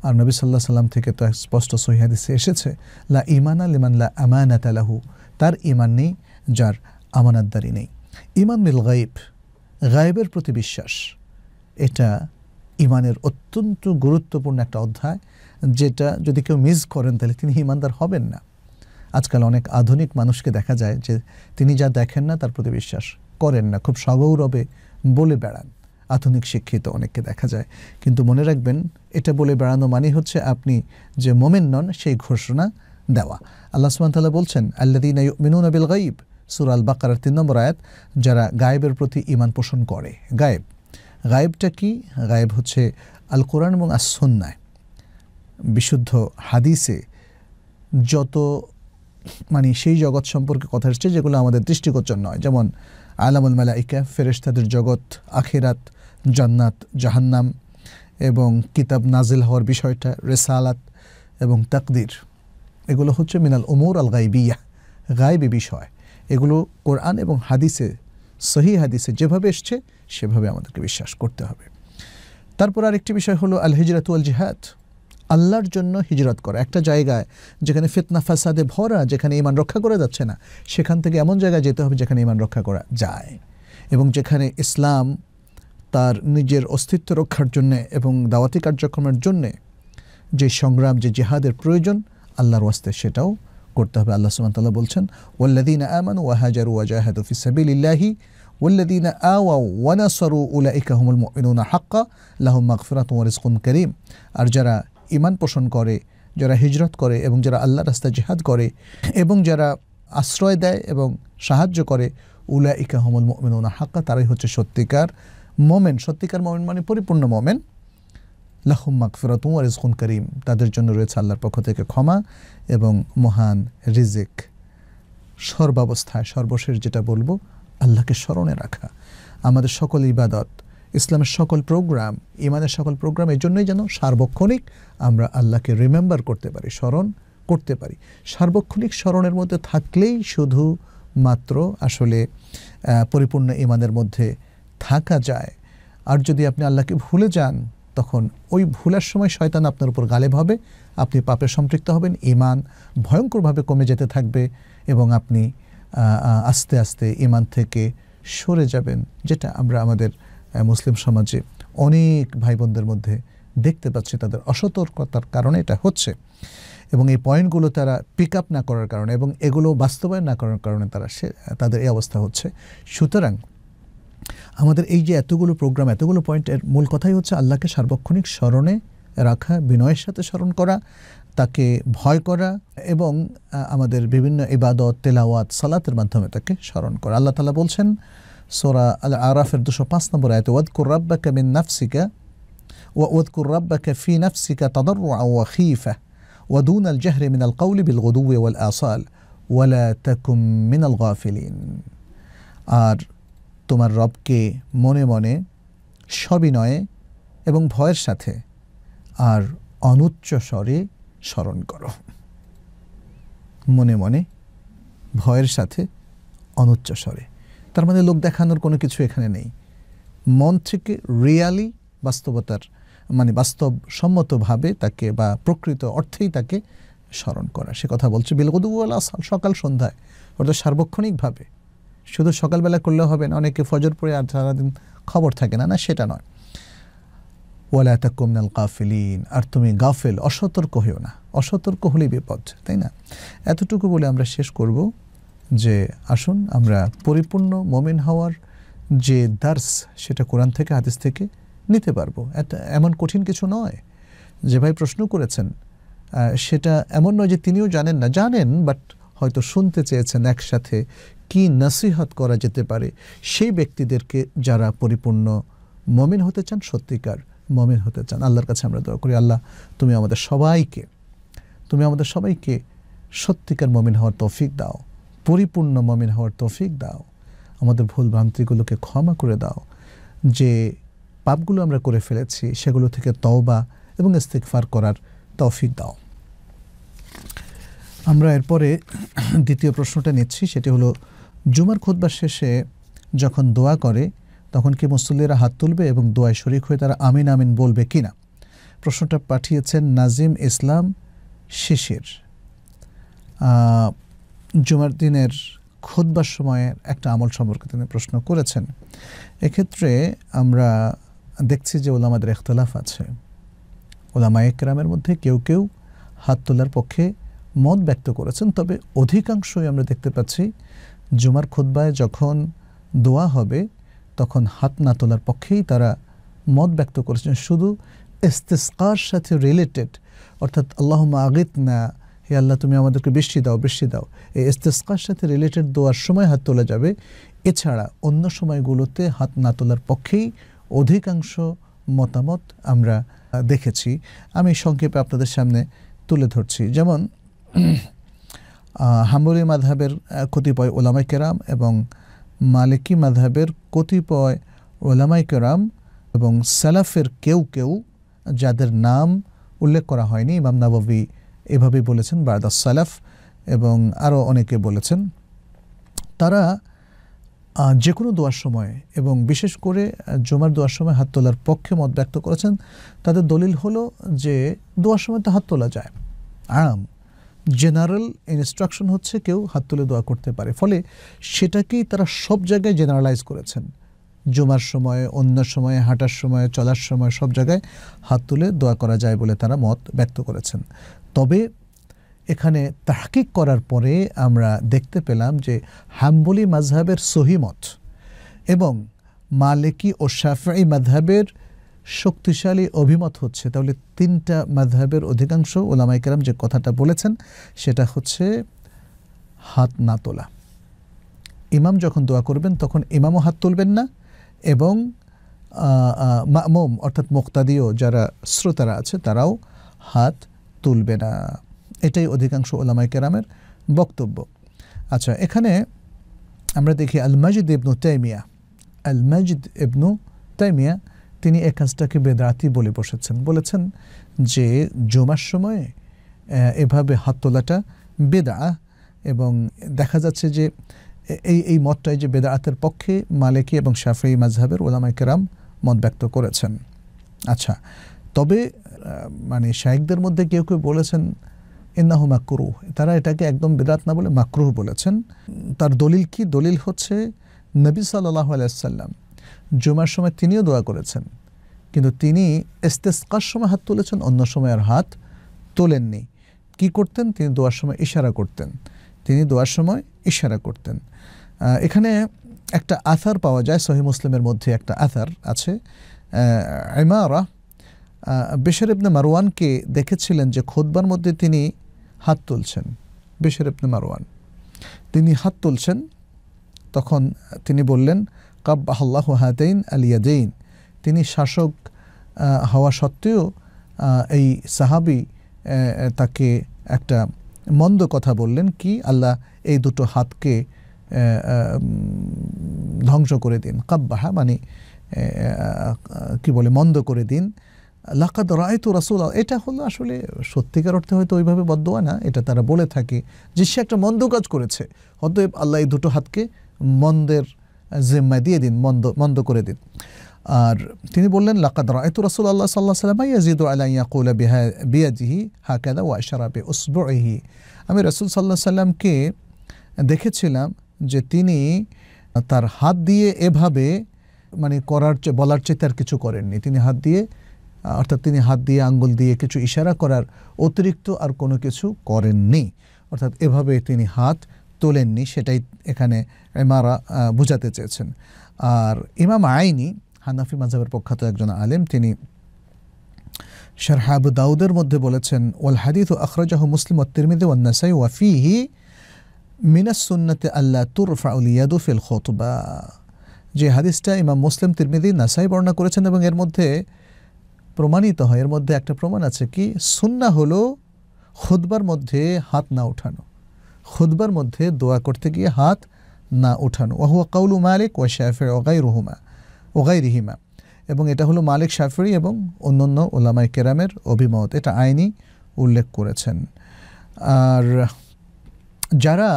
আর নবী সাল্লাহ সাল্লাম থেকে তো স্পষ্ট সহিহাদিসে এসেছে লা ইমান আল ইমান লা আমানাত আলাহু তার ইমান নেই যার আমানাতদারি নেই ইমান মিল গাইব গায়েবের প্রতি বিশ্বাস এটা ইমানের অত্যন্ত গুরুত্বপূর্ণ একটা অধ্যায় যেটা যদি কেউ মিস করেন তাহলে তিনি ইমানদার হবেন না আজকাল অনেক আধুনিক মানুষকে দেখা যায় যে তিনি যা দেখেন না তার প্রতি বিশ্বাস করেন না খুব সগৌরবে বলে বেড়ান আধুনিক শিক্ষিত অনেককে দেখা যায় কিন্তু মনে রাখবেন এটা বলে বেড়ানো মানে হচ্ছে আপনি যে মোমেন নন সেই ঘোষণা দেওয়া আল্লাহ সুমানতাল্লাহ বলছেন আল্লাদিন মিনুন আবিল গাইব সুরাল বাকার তিন নম্বর আয়াত যারা গায়েবের প্রতি ইমান পোষণ করে গায়েব গায়েবটা কি গায়েব হচ্ছে আল কোরআন এবং আসন্নায় বিশুদ্ধ হাদিসে যত মানে সেই জগৎ সম্পর্কে কথা এসছে যেগুলো আমাদের দৃষ্টিগোচর নয় যেমন আলামুল মালাইকা ফেরেস্তাদের জগৎ আখেরাত জান্নাত জাহান্নাম এবং কিতাব নাজিল হওয়ার বিষয়টা রেসালাত এবং তাকদির এগুলো হচ্ছে মিনাল ওমর আল গাইবিয়া গাইবি বিষয় এগুলো কোরআন এবং হাদিসে সহি হাদিসে যেভাবে এসছে সেভাবে আমাদেরকে বিশ্বাস করতে হবে তারপর আরেকটি বিষয় হলো আল হিজরাতু আল জিহাদ আল্লাহর জন্য হিজরত করা একটা জায়গায় যেখানে ফিতনা ফাসাদে ভরা যেখানে ইমান রক্ষা করা যাচ্ছে না সেখান থেকে এমন জায়গায় যেতে হবে যেখানে ইমান রক্ষা করা যায় এবং যেখানে ইসলাম তার নিজের অস্তিত্ব রক্ষার জন্যে এবং দাওয়াতি কার্যক্রমের জন্যে যে সংগ্রাম যে জেহাদের প্রয়োজন আল্লাহর ওয়াস্তে সেটাও করতে হবে আল্লাহ সুমতাল্লাহ বলছেন ওল্লাদিন আমান ওয়াহাজার ওয়াজাহাদ ফিসাবিল্লাহি والذين آووا ونصروا أولئك هم المؤمنون حقا لهم مغفرة ورزق আর যারা ইমান পোষণ করে যারা হিজরত করে এবং যারা আল্লাহ রাস্তায় জেহাদ করে এবং যারা আশ্রয় দেয় এবং সাহায্য করে উলা ইকা হমল উনা হাক্কা তারাই হচ্ছে সত্যিকার মোমেন সত্যিকার মোমেন মানে পরিপূর্ণ মোমেন লাহুম মাকফিরাত আর রিজকুন করিম তাদের জন্য রয়েছে আল্লাহর পক্ষ থেকে ক্ষমা এবং মহান রিজিক সর্বাবস্থায় সর্বশেষ যেটা বলবো আল্লাহকে স্মরণে রাখা আমাদের সকল ইবাদত ইসলামের সকল প্রোগ্রাম ইমানের সকল প্রোগ্রাম এর জন্যই যেন সার্বক্ষণিক আমরা আল্লাহকে রিমেম্বার করতে পারি স্মরণ করতে পারি সার্বক্ষণিক স্মরণের মধ্যে থাকলেই শুধু মাত্র আসলে পরিপূর্ণ ইমানের মধ্যে থাকা যায় আর যদি আপনি আল্লাহকে ভুলে যান তখন ওই ভুলার সময় শয়তান আপনার উপর গালেব হবে আপনি পাপে সম্পৃক্ত হবেন ইমান ভয়ঙ্করভাবে কমে যেতে থাকবে এবং আপনি আস্তে আস্তে ইমান থেকে সরে যাবেন যেটা আমরা আমাদের মুসলিম সমাজে অনেক ভাই বোনদের মধ্যে দেখতে পাচ্ছি তাদের অসতর্কতার কারণে এটা হচ্ছে এবং এই পয়েন্টগুলো তারা পিক আপ না করার কারণে এবং এগুলো বাস্তবায়ন না করার কারণে তারা সে তাদের এই অবস্থা হচ্ছে সুতরাং আমাদের এই যে এতগুলো প্রোগ্রাম এতগুলো পয়েন্টের মূল কথাই হচ্ছে আল্লাহকে সার্বক্ষণিক স্মরণে রাখা বিনয়ের সাথে স্মরণ করা তাকে ভয় করা এবং আমাদের বিভিন্ন ইবাদত তেলাওয়াত সালাতের মাধ্যমে তাকে স্মরণ করা আল্লাহ তালা বলছেন سورة العراف الدشو باس نبرات واذكر ربك من نفسك واذكر ربك في نفسك تضرعا وخيفة ودون الجهر من القول بالغدو والآصال ولا تكن من الغافلين আর তোমার রবকে মনে মনে সবিনয়ে এবং ভয়ের সাথে আর অনুচ্চ স্বরে স্মরণ করো মনে মনে ভয়ের সাথে অনুচ্চ স্বরে তার মানে লোক দেখানোর কোনো কিছু এখানে নেই মন থেকে রিয়ালি বাস্তবতার মানে বাস্তবসম্মতভাবে তাকে বা প্রকৃত অর্থেই তাকে স্মরণ করা সে কথা বলছে বিলগদুয়ালা সকাল সন্ধ্যায় অর্থাৎ সার্বক্ষণিকভাবে শুধু সকালবেলা করলে হবে না অনেকে ফজর পরে আর সারাদিন খবর থাকে না না সেটা নয় ওয়ালা কমনাল গাফিলিন আর তুমি গাফেল অসতর্ক হইও না অসতর্ক হলে বিপদ তাই না এতটুকু বলে আমরা শেষ করব যে আসুন আমরা পরিপূর্ণ মোমেন হওয়ার যে দার্স সেটা কোরআন থেকে হাদিস থেকে নিতে পারবো এমন কঠিন কিছু নয় যে ভাই প্রশ্ন করেছেন সেটা এমন নয় যে তিনিও জানেন না জানেন বাট হয়তো শুনতে চেয়েছেন একসাথে কি নসিহত করা যেতে পারে সেই ব্যক্তিদেরকে যারা পরিপূর্ণ মমিন হতে চান সত্যিকার মমিন হতে চান আল্লাহর কাছে আমরা দোয়া করি আল্লাহ তুমি আমাদের সবাইকে তুমি আমাদের সবাইকে সত্যিকার মমিন হওয়ার তৌফিক দাও পরিপূর্ণ মমিন হওয়ার তৌফিক দাও আমাদের ভুল ভ্রান্তিগুলোকে ক্ষমা করে দাও যে পাপগুলো আমরা করে ফেলেছি সেগুলো থেকে তওবা এবং ইস্তিকফার করার তৌফিক দাও আমরা এরপরে দ্বিতীয় প্রশ্নটা নিচ্ছি সেটি হলো জুমার খুদ্বার শেষে যখন দোয়া করে তখন কি মুসল্লিরা হাত তুলবে এবং দোয়ায় শরিক হয়ে তারা আমিন আমিন বলবে কি না প্রশ্নটা পাঠিয়েছেন নাজিম ইসলাম শিশির জুমার দিনের খুদ্বার সময়ের একটা আমল সম্পর্কে তিনি প্রশ্ন করেছেন এক্ষেত্রে আমরা দেখছি যে ওলামাদের এখতলাফ আছে ওলামা একরামের মধ্যে কেউ কেউ হাত তোলার পক্ষে মত ব্যক্ত করেছেন তবে অধিকাংশই আমরা দেখতে পাচ্ছি জুমার খুদ্বায় যখন দোয়া হবে তখন হাত না তোলার পক্ষেই তারা মত ব্যক্ত করেছেন শুধু ইস্তেস্কার সাথে রিলেটেড অর্থাৎ আল্লাহ আগিত না হে আল্লাহ তুমি আমাদেরকে বৃষ্টি দাও বৃষ্টি দাও এই ইস্তেসকার সাথে রিলেটেড দোয়ার সময় হাত তোলা যাবে এছাড়া অন্য সময়গুলোতে হাত না তোলার পক্ষেই অধিকাংশ মতামত আমরা দেখেছি আমি সংক্ষেপে আপনাদের সামনে তুলে ধরছি যেমন হাম্বলি মাধাবের কতিপয় ওলামাই কেরাম এবং মালিকি মাধাবের কতিপয় ওলামাই কেরাম এবং সালাফের কেউ কেউ যাদের নাম উল্লেখ করা হয়নি ইমাম নাবী এভাবে বলেছেন বায়দাস সালাফ এবং আরও অনেকে বলেছেন তারা যে কোনো দোয়ার সময় এবং বিশেষ করে জমার দোয়ার সময় হাত তোলার পক্ষে মত ব্যক্ত করেছেন তাদের দলিল হলো যে দোয়ার সময় তো হাত তোলা যায় আরাম জেনারেল ইনস্ট্রাকশন হচ্ছে কেউ হাত তুলে দোয়া করতে পারে ফলে সেটাকেই তারা সব জায়গায় জেনারেলাইজ করেছেন জুমার সময়ে অন্য সময়ে হাঁটার সময়ে চলার সময় সব জায়গায় হাত তুলে দোয়া করা যায় বলে তারা মত ব্যক্ত করেছেন তবে এখানে তাহকিক করার পরে আমরা দেখতে পেলাম যে হাম্বলি মাঝহাবের সহিমত এবং মালিকি ও শাফি মাধহাবের শক্তিশালী অভিমত হচ্ছে তাহলে তিনটা মাধহাবের অধিকাংশ ওলামাইকেরাম যে কথাটা বলেছেন সেটা হচ্ছে হাত না তোলা ইমাম যখন দোয়া করবেন তখন ইমামও হাত তুলবেন না এবং মামুম অর্থাৎ মোক্তাদিও যারা শ্রোতারা আছে তারাও হাত তুলবে না এটাই অধিকাংশ ওলামাই কেরামের বক্তব্য আচ্ছা এখানে আমরা দেখি আল মাজিদ ইবনু তাইমিয়া আল মাজিদ ইবনু তাইমিয়া তিনি এ কাজটাকে বেদাতি বলে বসেছেন বলেছেন যে জমার সময়ে এভাবে হাত তোলাটা বেদা এবং দেখা যাচ্ছে যে এই এই মতটাই যে বেদায়াতের পক্ষে মালেকি এবং শাফি মাজহাবের ওলামা কেরাম মত ব্যক্ত করেছেন আচ্ছা তবে মানে শাহেকদের মধ্যে কেউ কেউ বলেছেন ইন্নাহ মাকরুহ তারা এটাকে একদম বেদাত না বলে মাকরুহ বলেছেন তার দলিল কি দলিল হচ্ছে নবী সাল্লাহ আলাইসাল্লাম জুমার সময় তিনিও দোয়া করেছেন কিন্তু তিনি এস্তেস্কার সময় হাত তুলেছেন অন্য সময় আর হাত তোলেননি কি করতেন তিনি দোয়ার সময় ইশারা করতেন তিনি দোয়ার সময় ইশারা করতেন এখানে একটা আথার পাওয়া যায় সহি মুসলিমের মধ্যে একটা আথার আছে এমারা বেশের ইবনে মারওয়ানকে দেখেছিলেন যে খোদবার মধ্যে তিনি হাত তুলছেন বেশের ইবনে মারওয়ান তিনি হাত তুলছেন তখন তিনি বললেন কাব আল্লাহ হাতেইন আলিয়াদেইন তিনি শাসক হওয়া সত্ত্বেও এই সাহাবি তাকে একটা মন্দ কথা বললেন কি আল্লাহ এই দুটো হাতকে ধ্বংস করে দিন কাব্বাহা মানে কি বলে মন্দ করে দিন লাকাদ রায়তু রাসুল এটা হলো আসলে সত্যিকার অর্থে হয়তো ওইভাবে বদোয়া না এটা তারা বলে থাকে যে সে একটা মন্দ কাজ করেছে অতএব আল্লাহ এই দুটো হাতকে মন্দের জিম্মায় দিয়ে দিন মন্দ মন্দ করে দিন আর তিনি বললেন লাকাদ রায়তু রাসুল আল্লাহ সাল্লাহ সাল্লাম ইয়াজিদু আলাইয়া কৌলা বিহা বিয়াজিহি হাকাদা ওয়াশারাবে উসবহি আমি রাসুল সাল্লাহ সাল্লামকে দেখেছিলাম যে তিনি তার হাত দিয়ে এভাবে মানে করার চেয়ে বলার চেয়ে তার কিছু করেননি তিনি হাত দিয়ে অর্থাৎ তিনি হাত দিয়ে আঙ্গুল দিয়ে কিছু ইশারা করার অতিরিক্ত আর কোনো কিছু করেননি অর্থাৎ এভাবে তিনি হাত তোলেননি সেটাই এখানে এমারা বোঝাতে চেয়েছেন আর ইমাম আইনি হানাফি মাজাবের প্রখ্যাত একজন আলেম তিনি শারহাব দাউদের মধ্যে বলেছেন ওয়াল হাদিদ ও আখরাজাহ মুসলিম ও তিরমিদ ওয়ান্নাসাই ওয়াফিহি সুন্নতে আল্লাহ তুরফাউল ফিল খোতবা যে হাদিসটা ইমাম মুসলিম তিরমিদি নাসাই বর্ণনা করেছেন এবং এর মধ্যে প্রমাণিত হয় এর মধ্যে একটা প্রমাণ আছে কি সুন্না হল খুদবার মধ্যে হাত না উঠানো খুদবার মধ্যে দোয়া করতে গিয়ে হাত না উঠানো ওহু কাউলু মালিক ওয়া শাফে ওগাই রুহুমা ওগাই রিহিমা এবং এটা হলো মালিক শাফরি এবং অন্য অন্য ওলামাই কেরামের অভিমত এটা আইনি উল্লেখ করেছেন আর যারা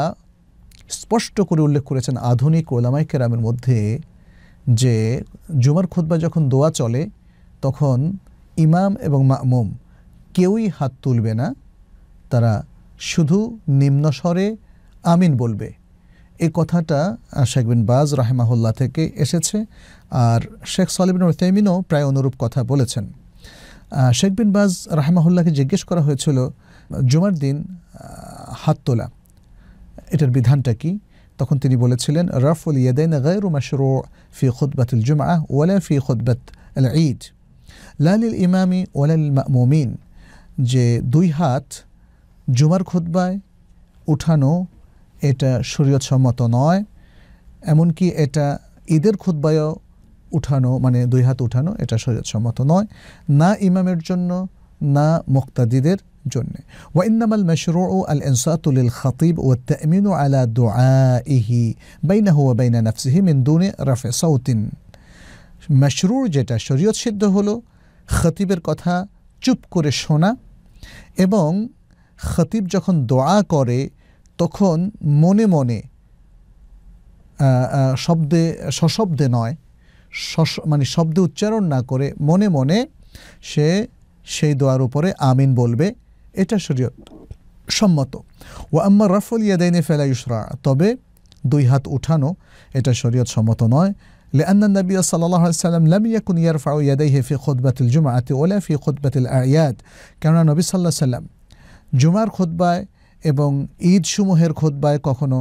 স্পষ্ট করে উল্লেখ করেছেন আধুনিক ওলামাই কেরামের মধ্যে যে জুমার খুদ্া যখন দোয়া চলে তখন ইমাম এবং মামুম কেউই হাত তুলবে না তারা শুধু নিম্নস্বরে আমিন বলবে এই কথাটা শেখ বিন বাজ রাহেমাহুল্লাহ থেকে এসেছে আর শেখ সলিবিন তেমিনও প্রায় অনুরূপ কথা বলেছেন শেখ বিন বাজ রাহেমাহুল্লাহকে জিজ্ঞেস করা হয়েছিল জুমার দিন হাত তোলা এটার বিধানটা কি তখন তিনি বলেছিলেন রাফুল ইয়াদাইন গায়রু মাশরু ফি খুতবাতুল জুমআ ওয়ালা ফি খুতবাত আল ঈদ লালিল ইমামি ওয়ালাল মমিন যে দুই হাত জুমার খুতবায় উঠানো এটা শরীয়তসম্মত নয় এমনকি এটা ঈদের খুদ্বায়ও উঠানো মানে দুই হাত উঠানো এটা সম্মত নয় না ইমামের জন্য না মোক্তাদিদের জন্য ওয়াইন্নামাল মশরু আল ইনসাতুল খতিব ও তামিন আলা দোয়াইহি বাইনা হুয়া বাইনা নাফসিহি মিন্দুনে রাফে সাউতিন মশরুর যেটা শরীয়ত সিদ্ধ হল খতিবের কথা চুপ করে শোনা এবং খতিব যখন দোয়া করে তখন মনে মনে শব্দে সশব্দে নয় মানে শব্দে উচ্চারণ না করে মনে মনে সে সেই দোয়ার উপরে আমিন বলবে এটা শরীয়ত সম্মত ওয়া রাফুল ইয়াদাইনি ফালা ইউশরা তবে দুই হাত উঠানো এটা শরীয়ত সম্মত নয় لأن النبي صلى الله عليه وسلم لم يكن يرفع يديه في خطبة الجمعة ولا في خطبة الأعياد كان النبي صلى الله عليه وسلم جمار خطبة এবং ঈদ সমূহের খুতবায় কখনো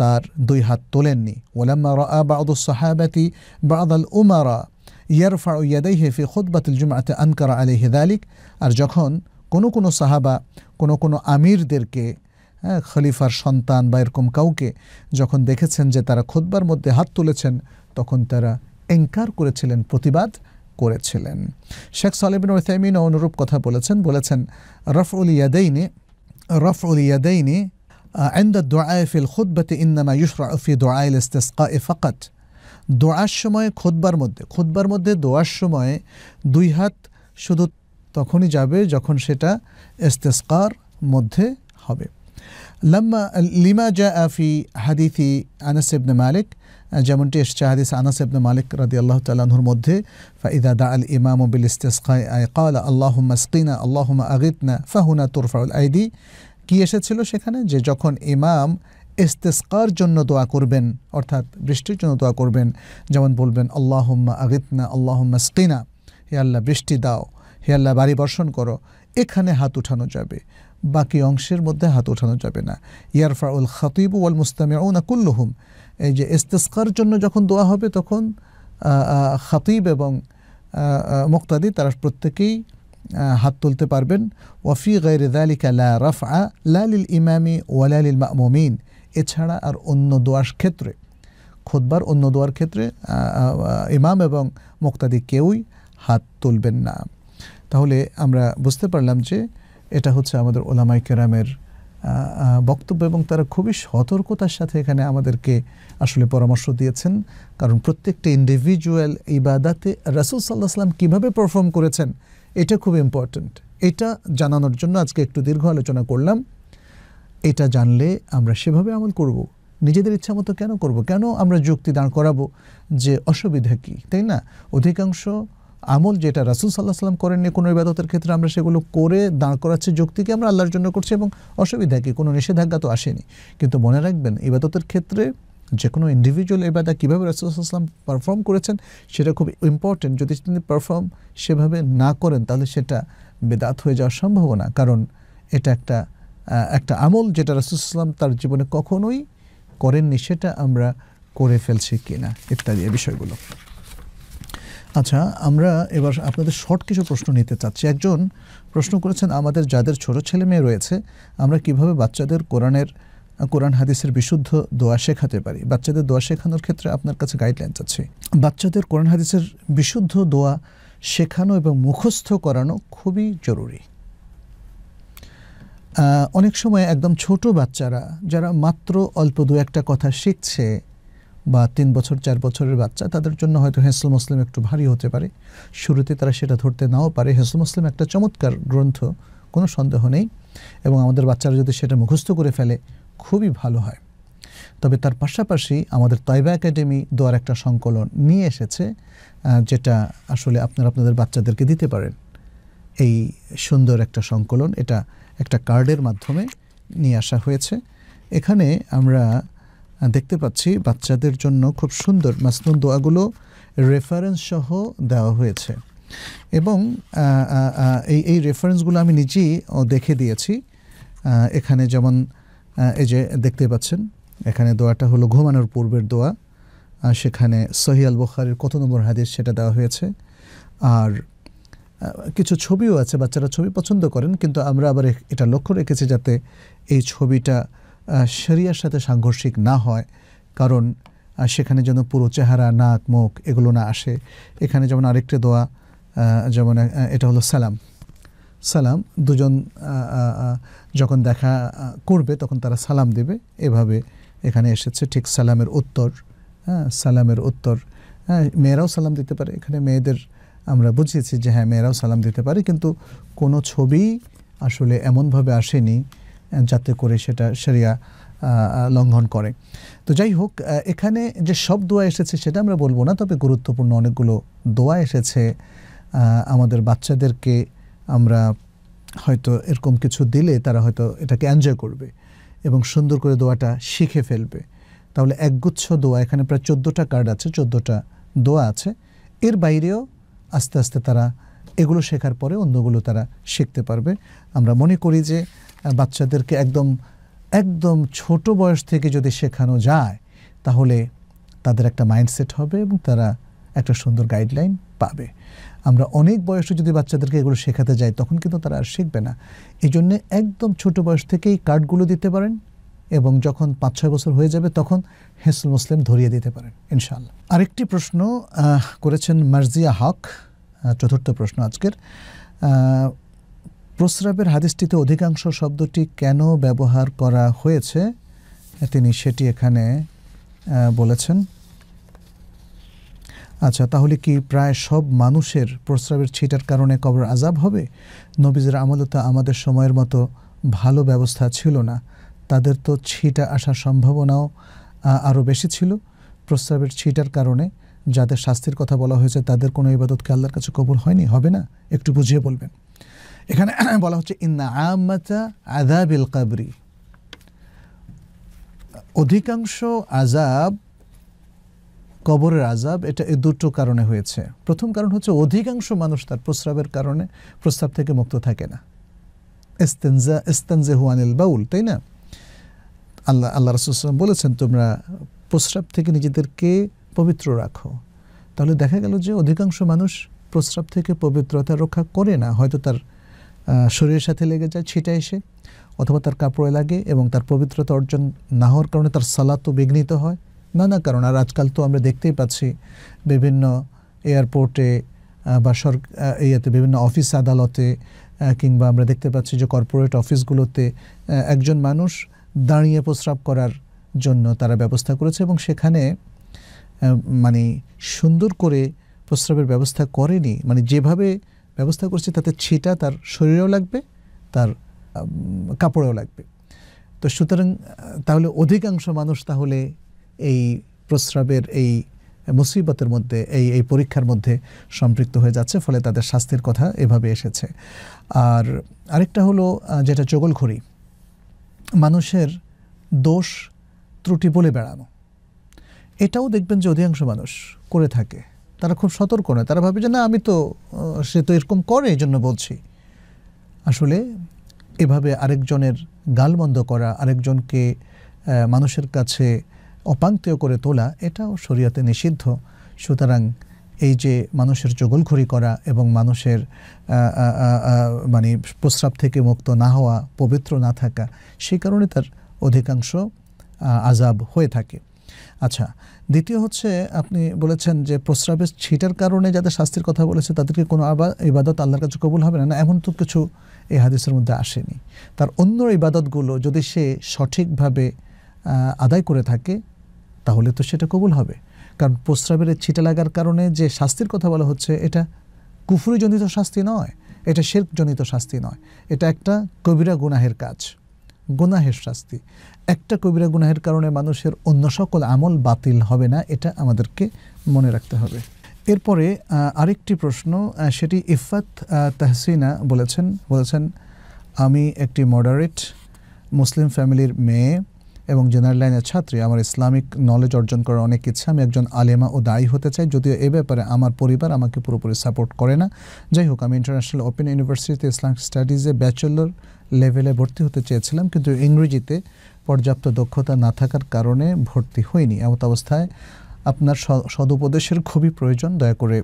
তার দুই হাত তোলেননি ولما راى بعض الصحابه بعض الامراء يرفع يديه في خطبه الجمعه انكر عليه ذلك আর যখন কোনো কোনো সাহাবা কোনো কোনো আমিরদেরকে হ্যাঁ খলিফার সন্তান বা এরকম কাউকে যখন দেখেছেন যে তারা খোদবার মধ্যে হাত তুলেছেন তখন তারা এঙ্কার করেছিলেন প্রতিবাদ করেছিলেন শেখ সালেবিন ওসাইমিন অনুরূপ কথা বলেছেন বলেছেন রফ উল ইয়াদাইনি রফ উল ইয়াদাইনি عند الدعاء খুদ্বতে ইন্দামা إنما يشرع في دعاء الاستسقاء দোয়ার সময় খোদবার মধ্যে খোদবার মধ্যে দোয়ার সময় দুই হাত শুধু তখনই যাবে যখন সেটা এস্তেস্কার মধ্যে হবে লম্মা লিমা জা আফি হাদিথি আনাস ইবনে মালিক যেমনটি এসছে হাদিস আনাস ইবনে মালিক রাদি আল্লাহ তালাহুর মধ্যে ফাইদা দা আল ইমাম বিল ইস্তেসকায় আয় কাল আল্লাহ মাসকিনা আল্লাহ আগিতনা ফাহুনা তুরফাউল আইদি কি এসেছিল সেখানে যে যখন ইমাম ইস্তেসকার জন্য দোয়া করবেন অর্থাৎ বৃষ্টির জন্য দোয়া করবেন যেমন বলবেন আল্লাহম্মা আগিতনা আল্লাহ মাসকিনা হে আল্লাহ বৃষ্টি দাও হে আল্লাহ বাড়ি বর্ষণ করো এখানে হাত উঠানো যাবে বাকি অংশের মধ্যে হাত উঠানো যাবে না ইয়ারফা উল খাতিব ওয়াল মুস্তামে না কুল্লুহুম এই যে ইস্তেস্কার জন্য যখন দোয়া হবে তখন খাতিব এবং মুক্তাদি তারা প্রত্যেকেই হাত তুলতে পারবেন ওয়াফি গাইরে দালিকা লা রাফা লালিল ইমামি ওয়ালালিল মমিন এছাড়া আর অন্য দোয়ার ক্ষেত্রে খোদবার অন্য দোয়ার ক্ষেত্রে ইমাম এবং মুক্তাদি কেউই হাত তুলবেন না তাহলে আমরা বুঝতে পারলাম যে এটা হচ্ছে আমাদের ওলামাই কেরামের বক্তব্য এবং তারা খুবই সতর্কতার সাথে এখানে আমাদেরকে আসলে পরামর্শ দিয়েছেন কারণ প্রত্যেকটা ইন্ডিভিজুয়াল ইবাদাতে রাসুল সাল্লাহ সাল্লাম কীভাবে পারফর্ম করেছেন এটা খুব ইম্পর্ট্যান্ট এটা জানানোর জন্য আজকে একটু দীর্ঘ আলোচনা করলাম এটা জানলে আমরা সেভাবে আমল করব। নিজেদের ইচ্ছা মতো কেন করব কেন আমরা যুক্তি দাঁড় করাবো যে অসুবিধা কী তাই না অধিকাংশ আমল যেটা রাসুল সাল্লাহ সাল্লাম করেননি কোনো ইবাদতের ক্ষেত্রে আমরা সেগুলো করে দাঁড় করাচ্ছি যুক্তিকে আমরা আল্লাহর জন্য করছি এবং অসুবিধা কি কোনো নিষেধাজ্ঞা তো আসেনি কিন্তু মনে রাখবেন ইবাদতের ক্ষেত্রে যে কোনো ইন্ডিভিজুয়াল এবাদা কীভাবে রাসুলাম পারফর্ম করেছেন সেটা খুব ইম্পর্টেন্ট যদি তিনি পারফর্ম সেভাবে না করেন তাহলে সেটা বেদাত হয়ে যাওয়ার সম্ভাবনা কারণ এটা একটা একটা আমল যেটা রাসুলাম তার জীবনে কখনোই করেননি সেটা আমরা করে ফেলছি কিনা ইত্যাদি বিষয়গুলো আচ্ছা আমরা এবার আপনাদের শর্ট কিছু প্রশ্ন নিতে চাচ্ছি একজন প্রশ্ন করেছেন আমাদের যাদের ছোট ছেলে মেয়ে রয়েছে আমরা কিভাবে বাচ্চাদের কোরআনের কোরআন হাদিসের বিশুদ্ধ দোয়া শেখাতে পারি বাচ্চাদের দোয়া শেখানোর ক্ষেত্রে আপনার কাছে গাইডলাইন চাচ্ছি বাচ্চাদের কোরআন হাদিসের বিশুদ্ধ দোয়া শেখানো এবং মুখস্থ করানো খুবই জরুরি অনেক সময় একদম ছোট বাচ্চারা যারা মাত্র অল্প দু একটা কথা শিখছে বা তিন বছর চার বছরের বাচ্চা তাদের জন্য হয়তো হেসল মুসলিম একটু ভারী হতে পারে শুরুতে তারা সেটা ধরতে নাও পারে হেসল মুসলিম একটা চমৎকার গ্রন্থ কোনো সন্দেহ নেই এবং আমাদের বাচ্চারা যদি সেটা মুখস্থ করে ফেলে খুবই ভালো হয় তবে তার পাশাপাশি আমাদের তয়বা একাডেমি দোয়ার একটা সংকলন নিয়ে এসেছে যেটা আসলে আপনারা আপনাদের বাচ্চাদেরকে দিতে পারেন এই সুন্দর একটা সংকলন এটা একটা কার্ডের মাধ্যমে নিয়ে আসা হয়েছে এখানে আমরা দেখতে পাচ্ছি বাচ্চাদের জন্য খুব সুন্দর মাসনুন দোয়াগুলো রেফারেন্স সহ দেওয়া হয়েছে এবং এই এই রেফারেন্সগুলো আমি নিজেই দেখে দিয়েছি এখানে যেমন এই যে দেখতে পাচ্ছেন এখানে দোয়াটা হলো ঘুমানোর পূর্বের দোয়া সেখানে সহি আল বুখারের কত নম্বর হাদিস সেটা দেওয়া হয়েছে আর কিছু ছবিও আছে বাচ্চারা ছবি পছন্দ করেন কিন্তু আমরা আবার এটা লক্ষ্য রেখেছি যাতে এই ছবিটা শরিয়ার সাথে সাংঘর্ষিক না হয় কারণ সেখানে যেন পুরো চেহারা নাক মুখ এগুলো না আসে এখানে যেমন আরেকটি দোয়া যেমন এটা হলো সালাম সালাম দুজন যখন দেখা করবে তখন তারা সালাম দেবে এভাবে এখানে এসেছে ঠিক সালামের উত্তর হ্যাঁ সালামের উত্তর হ্যাঁ মেয়েরাও সালাম দিতে পারে এখানে মেয়েদের আমরা বুঝিয়েছি যে হ্যাঁ মেয়েরাও সালাম দিতে পারে কিন্তু কোনো ছবি আসলে এমনভাবে আসেনি যাতে করে সেটা সেরিয়া লঙ্ঘন করে তো যাই হোক এখানে যে সব দোয়া এসেছে সেটা আমরা বলবো না তবে গুরুত্বপূর্ণ অনেকগুলো দোয়া এসেছে আমাদের বাচ্চাদেরকে আমরা হয়তো এরকম কিছু দিলে তারা হয়তো এটাকে এনজয় করবে এবং সুন্দর করে দোয়াটা শিখে ফেলবে তাহলে একগুচ্ছ দোয়া এখানে প্রায় চোদ্দোটা কার্ড আছে চোদ্দোটা দোয়া আছে এর বাইরেও আস্তে আস্তে তারা এগুলো শেখার পরে অন্যগুলো তারা শিখতে পারবে আমরা মনে করি যে বাচ্চাদেরকে একদম একদম ছোট বয়স থেকে যদি শেখানো যায় তাহলে তাদের একটা মাইন্ডসেট হবে এবং তারা একটা সুন্দর গাইডলাইন পাবে আমরা অনেক বয়সে যদি বাচ্চাদেরকে এগুলো শেখাতে যাই তখন কিন্তু তারা আর শিখবে না এই জন্যে একদম ছোট বয়স থেকেই কার্ডগুলো দিতে পারেন এবং যখন পাঁচ ছয় বছর হয়ে যাবে তখন হেসুল মুসলিম ধরিয়ে দিতে পারেন ইনশাল্লাহ আরেকটি প্রশ্ন করেছেন মার্জিয়া হক চতুর্থ প্রশ্ন আজকের প্রস্রাবের হাদিসটিতে অধিকাংশ শব্দটি কেন ব্যবহার করা হয়েছে তিনি সেটি এখানে বলেছেন আচ্ছা তাহলে কি প্রায় সব মানুষের প্রস্রাবের ছিটার কারণে কবর আজাব হবে নবীজের আমলত আমাদের সময়ের মতো ভালো ব্যবস্থা ছিল না তাদের তো ছিটা আসার সম্ভাবনাও আরও বেশি ছিল প্রস্রাবের ছিটার কারণে যাদের শাস্তির কথা বলা হয়েছে তাদের কোনো ইবাদতকে আল্লাহর কাছে কবুল হয়নি হবে না একটু বুঝিয়ে বলবেন এখানে বলা হচ্ছে ইন্না আমাতা আদাবিল কাবরি অধিকাংশ আজাব কবরের আজাব এটা এ দুটো কারণে হয়েছে প্রথম কারণ হচ্ছে অধিকাংশ মানুষ তার প্রস্রাবের কারণে প্রস্রাব থেকে মুক্ত থাকে না এস্তেনজা হুয়ানিল বাউল তাই না আল্লাহ আল্লাহ রসুলাম বলেছেন তোমরা প্রস্রাব থেকে নিজেদেরকে পবিত্র রাখো তাহলে দেখা গেল যে অধিকাংশ মানুষ প্রস্রাব থেকে পবিত্রতা রক্ষা করে না হয়তো তার শরীরের সাথে লেগে যায় ছিটা এসে অথবা তার কাপড়ে লাগে এবং তার পবিত্রতা অর্জন না হওয়ার কারণে তার তো বিঘ্নিত হয় নানা কারণ আর আজকাল তো আমরা দেখতেই পাচ্ছি বিভিন্ন এয়ারপোর্টে বা সর ইয়েতে বিভিন্ন অফিস আদালতে কিংবা আমরা দেখতে পাচ্ছি যে কর্পোরেট অফিসগুলোতে একজন মানুষ দাঁড়িয়ে প্রস্রাব করার জন্য তারা ব্যবস্থা করেছে এবং সেখানে মানে সুন্দর করে প্রস্রাবের ব্যবস্থা করেনি মানে যেভাবে ব্যবস্থা করছি তাতে ছিটা তার শরীরেও লাগবে তার কাপড়েও লাগবে তো সুতরাং তাহলে অধিকাংশ মানুষ তাহলে এই প্রস্রাবের এই মুসিবতের মধ্যে এই এই পরীক্ষার মধ্যে সম্পৃক্ত হয়ে যাচ্ছে ফলে তাদের স্বাস্থ্যের কথা এভাবে এসেছে আর আরেকটা হলো যেটা চগলখড়ি মানুষের দোষ ত্রুটি বলে বেড়ানো এটাও দেখবেন যে অধিকাংশ মানুষ করে থাকে তারা খুব সতর্ক নয় তারা ভাবে যে না আমি তো সে তো এরকম করে এই জন্য বলছি আসলে এভাবে আরেকজনের গালমন্দ করা আরেকজনকে মানুষের কাছে অপাঙ্ক্তেয় করে তোলা এটাও শরীয়তে নিষিদ্ধ সুতরাং এই যে মানুষের চগলঘড়ি করা এবং মানুষের মানে প্রস্রাব থেকে মুক্ত না হওয়া পবিত্র না থাকা সেই কারণে তার অধিকাংশ আজাব হয়ে থাকে আচ্ছা দ্বিতীয় হচ্ছে আপনি বলেছেন যে প্রস্রাবের ছিটার কারণে যাদের শাস্তির কথা বলেছে তাদেরকে কোনো আবার ইবাদত আল্লাহর কাছে কবুল হবে না এমন তো কিছু এই হাদিসের মধ্যে আসেনি তার অন্য ইবাদতগুলো যদি সে সঠিকভাবে আদায় করে থাকে তাহলে তো সেটা কবুল হবে কারণ প্রস্রাবের ছিটা লাগার কারণে যে শাস্তির কথা বলা হচ্ছে এটা কুফুরিজনিত শাস্তি নয় এটা শেরকজনিত শাস্তি নয় এটা একটা কবিরা গুনাহের কাজ গুনাহের শাস্তি একটা কবিরা গুনাহের কারণে মানুষের অন্য সকল আমল বাতিল হবে না এটা আমাদেরকে মনে রাখতে হবে এরপরে আরেকটি প্রশ্ন সেটি ইফাত তাহসিনা বলেছেন বলেছেন আমি একটি মডারেট মুসলিম ফ্যামিলির মেয়ে এবং জেনারেল লাইনের ছাত্রী আমার ইসলামিক নলেজ অর্জন করার অনেক ইচ্ছা আমি একজন আলেমা ও দায়ী হতে চাই যদিও এ ব্যাপারে আমার পরিবার আমাকে পুরোপুরি সাপোর্ট করে না যাই হোক আমি ইন্টারন্যাশনাল ওপেন ইউনিভার্সিটিতে ইসলামিক স্টাডিজে ব্যাচেলর লেভেলে ভর্তি হতে চেয়েছিলাম কিন্তু ইংরেজিতে পর্যাপ্ত দক্ষতা না থাকার কারণে ভর্তি হয়নি এমত অবস্থায় আপনার সদুপদেশের খুবই প্রয়োজন দয়া করে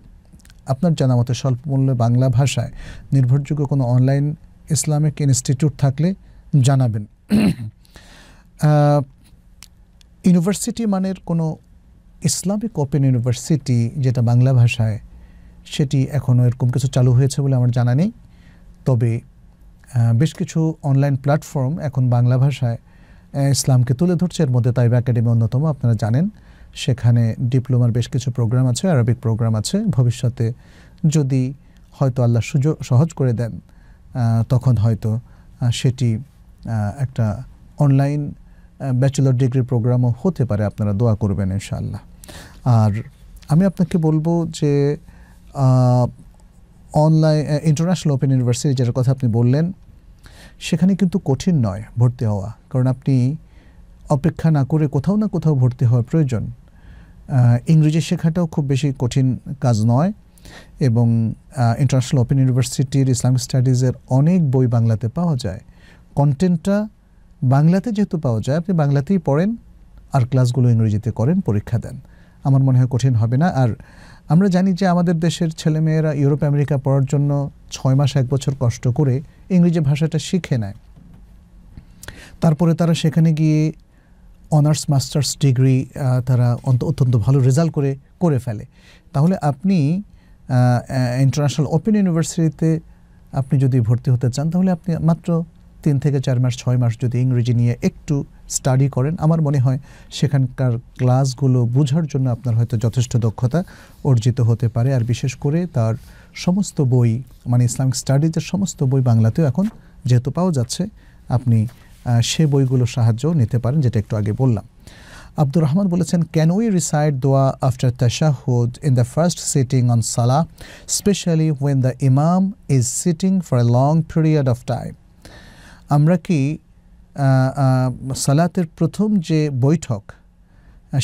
আপনার জানা মতে স্বল্প মূল্যে বাংলা ভাষায় নির্ভরযোগ্য কোনো অনলাইন ইসলামিক ইনস্টিটিউট থাকলে জানাবেন ইউনিভার্সিটি মানের কোনো ইসলামিক ওপেন ইউনিভার্সিটি যেটা বাংলা ভাষায় সেটি এখনও এরকম কিছু চালু হয়েছে বলে আমার জানা নেই তবে বেশ কিছু অনলাইন প্ল্যাটফর্ম এখন বাংলা ভাষায় ইসলামকে তুলে ধরছে এর মধ্যে তাইবা একাডেমি অন্যতম আপনারা জানেন সেখানে ডিপ্লোমার বেশ কিছু প্রোগ্রাম আছে আরবিক প্রোগ্রাম আছে ভবিষ্যতে যদি হয়তো আল্লাহ সুযোগ সহজ করে দেন তখন হয়তো সেটি একটা অনলাইন ব্যাচেলর ডিগ্রি প্রোগ্রামও হতে পারে আপনারা দোয়া করবেন ইনশাআল্লাহ আর আমি আপনাকে বলবো যে অনলাইন ইন্টারন্যাশনাল ওপেন ইউনিভার্সিটি যেটার কথা আপনি বললেন সেখানে কিন্তু কঠিন নয় ভর্তি হওয়া কারণ আপনি অপেক্ষা না করে কোথাও না কোথাও ভর্তি হওয়া প্রয়োজন ইংরেজি শেখাটাও খুব বেশি কঠিন কাজ নয় এবং ইন্টারন্যাশনাল ওপেন ইউনিভার্সিটির ইসলামিক স্টাডিজের অনেক বই বাংলাতে পাওয়া যায় কন্টেন্টটা বাংলাতে যেহেতু পাওয়া যায় আপনি বাংলাতেই পড়েন আর ক্লাসগুলো ইংরেজিতে করেন পরীক্ষা দেন আমার মনে হয় কঠিন হবে না আর আমরা জানি যে আমাদের দেশের ছেলেমেয়েরা ইউরোপ আমেরিকা পড়ার জন্য ছয় মাস এক বছর কষ্ট করে ইংরেজি ভাষাটা শিখে নেয় তারপরে তারা সেখানে গিয়ে অনার্স মাস্টার্স ডিগ্রি তারা অন্ত অত্যন্ত ভালো রেজাল্ট করে করে ফেলে তাহলে আপনি ইন্টারন্যাশনাল ওপেন ইউনিভার্সিটিতে আপনি যদি ভর্তি হতে চান তাহলে আপনি মাত্র তিন থেকে চার মাস ছয় মাস যদি ইংরেজি নিয়ে একটু স্টাডি করেন আমার মনে হয় সেখানকার ক্লাসগুলো বোঝার জন্য আপনার হয়তো যথেষ্ট দক্ষতা অর্জিত হতে পারে আর বিশেষ করে তার সমস্ত বই মানে ইসলামিক স্টাডিজের সমস্ত বই বাংলাতেও এখন যেহেতু পাওয়া যাচ্ছে আপনি সে বইগুলোর সাহায্য নিতে পারেন যেটা একটু আগে বললাম আব্দুর রহমান বলেছেন ক্যান উই রিসাইড দোয়া আফটার তাশাহুদ in the first sitting on সালা specially when the imam is sitting for a long period of time আমরা কি সালাতের প্রথম যে বৈঠক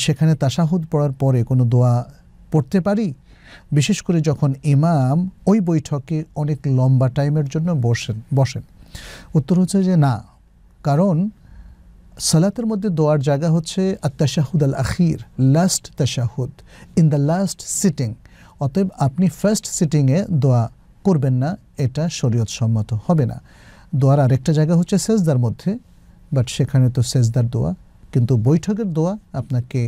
সেখানে তাসাহুদ পড়ার পরে কোনো দোয়া পড়তে পারি বিশেষ করে যখন ইমাম ওই বৈঠকে অনেক লম্বা টাইমের জন্য বসেন বসেন উত্তর হচ্ছে যে না কারণ সালাতের মধ্যে দোয়ার জায়গা হচ্ছে আত্মাশাহুদ আল আখির লাস্ট তাশাহুদ ইন দ্য লাস্ট সিটিং অতএব আপনি ফার্স্ট সিটিংয়ে দোয়া করবেন না এটা শরীয়ত সম্মত হবে না দোয়ার আরেকটা জায়গা হচ্ছে সেজদার মধ্যে বাট সেখানে তো সেজদার দোয়া কিন্তু বৈঠকের দোয়া আপনাকে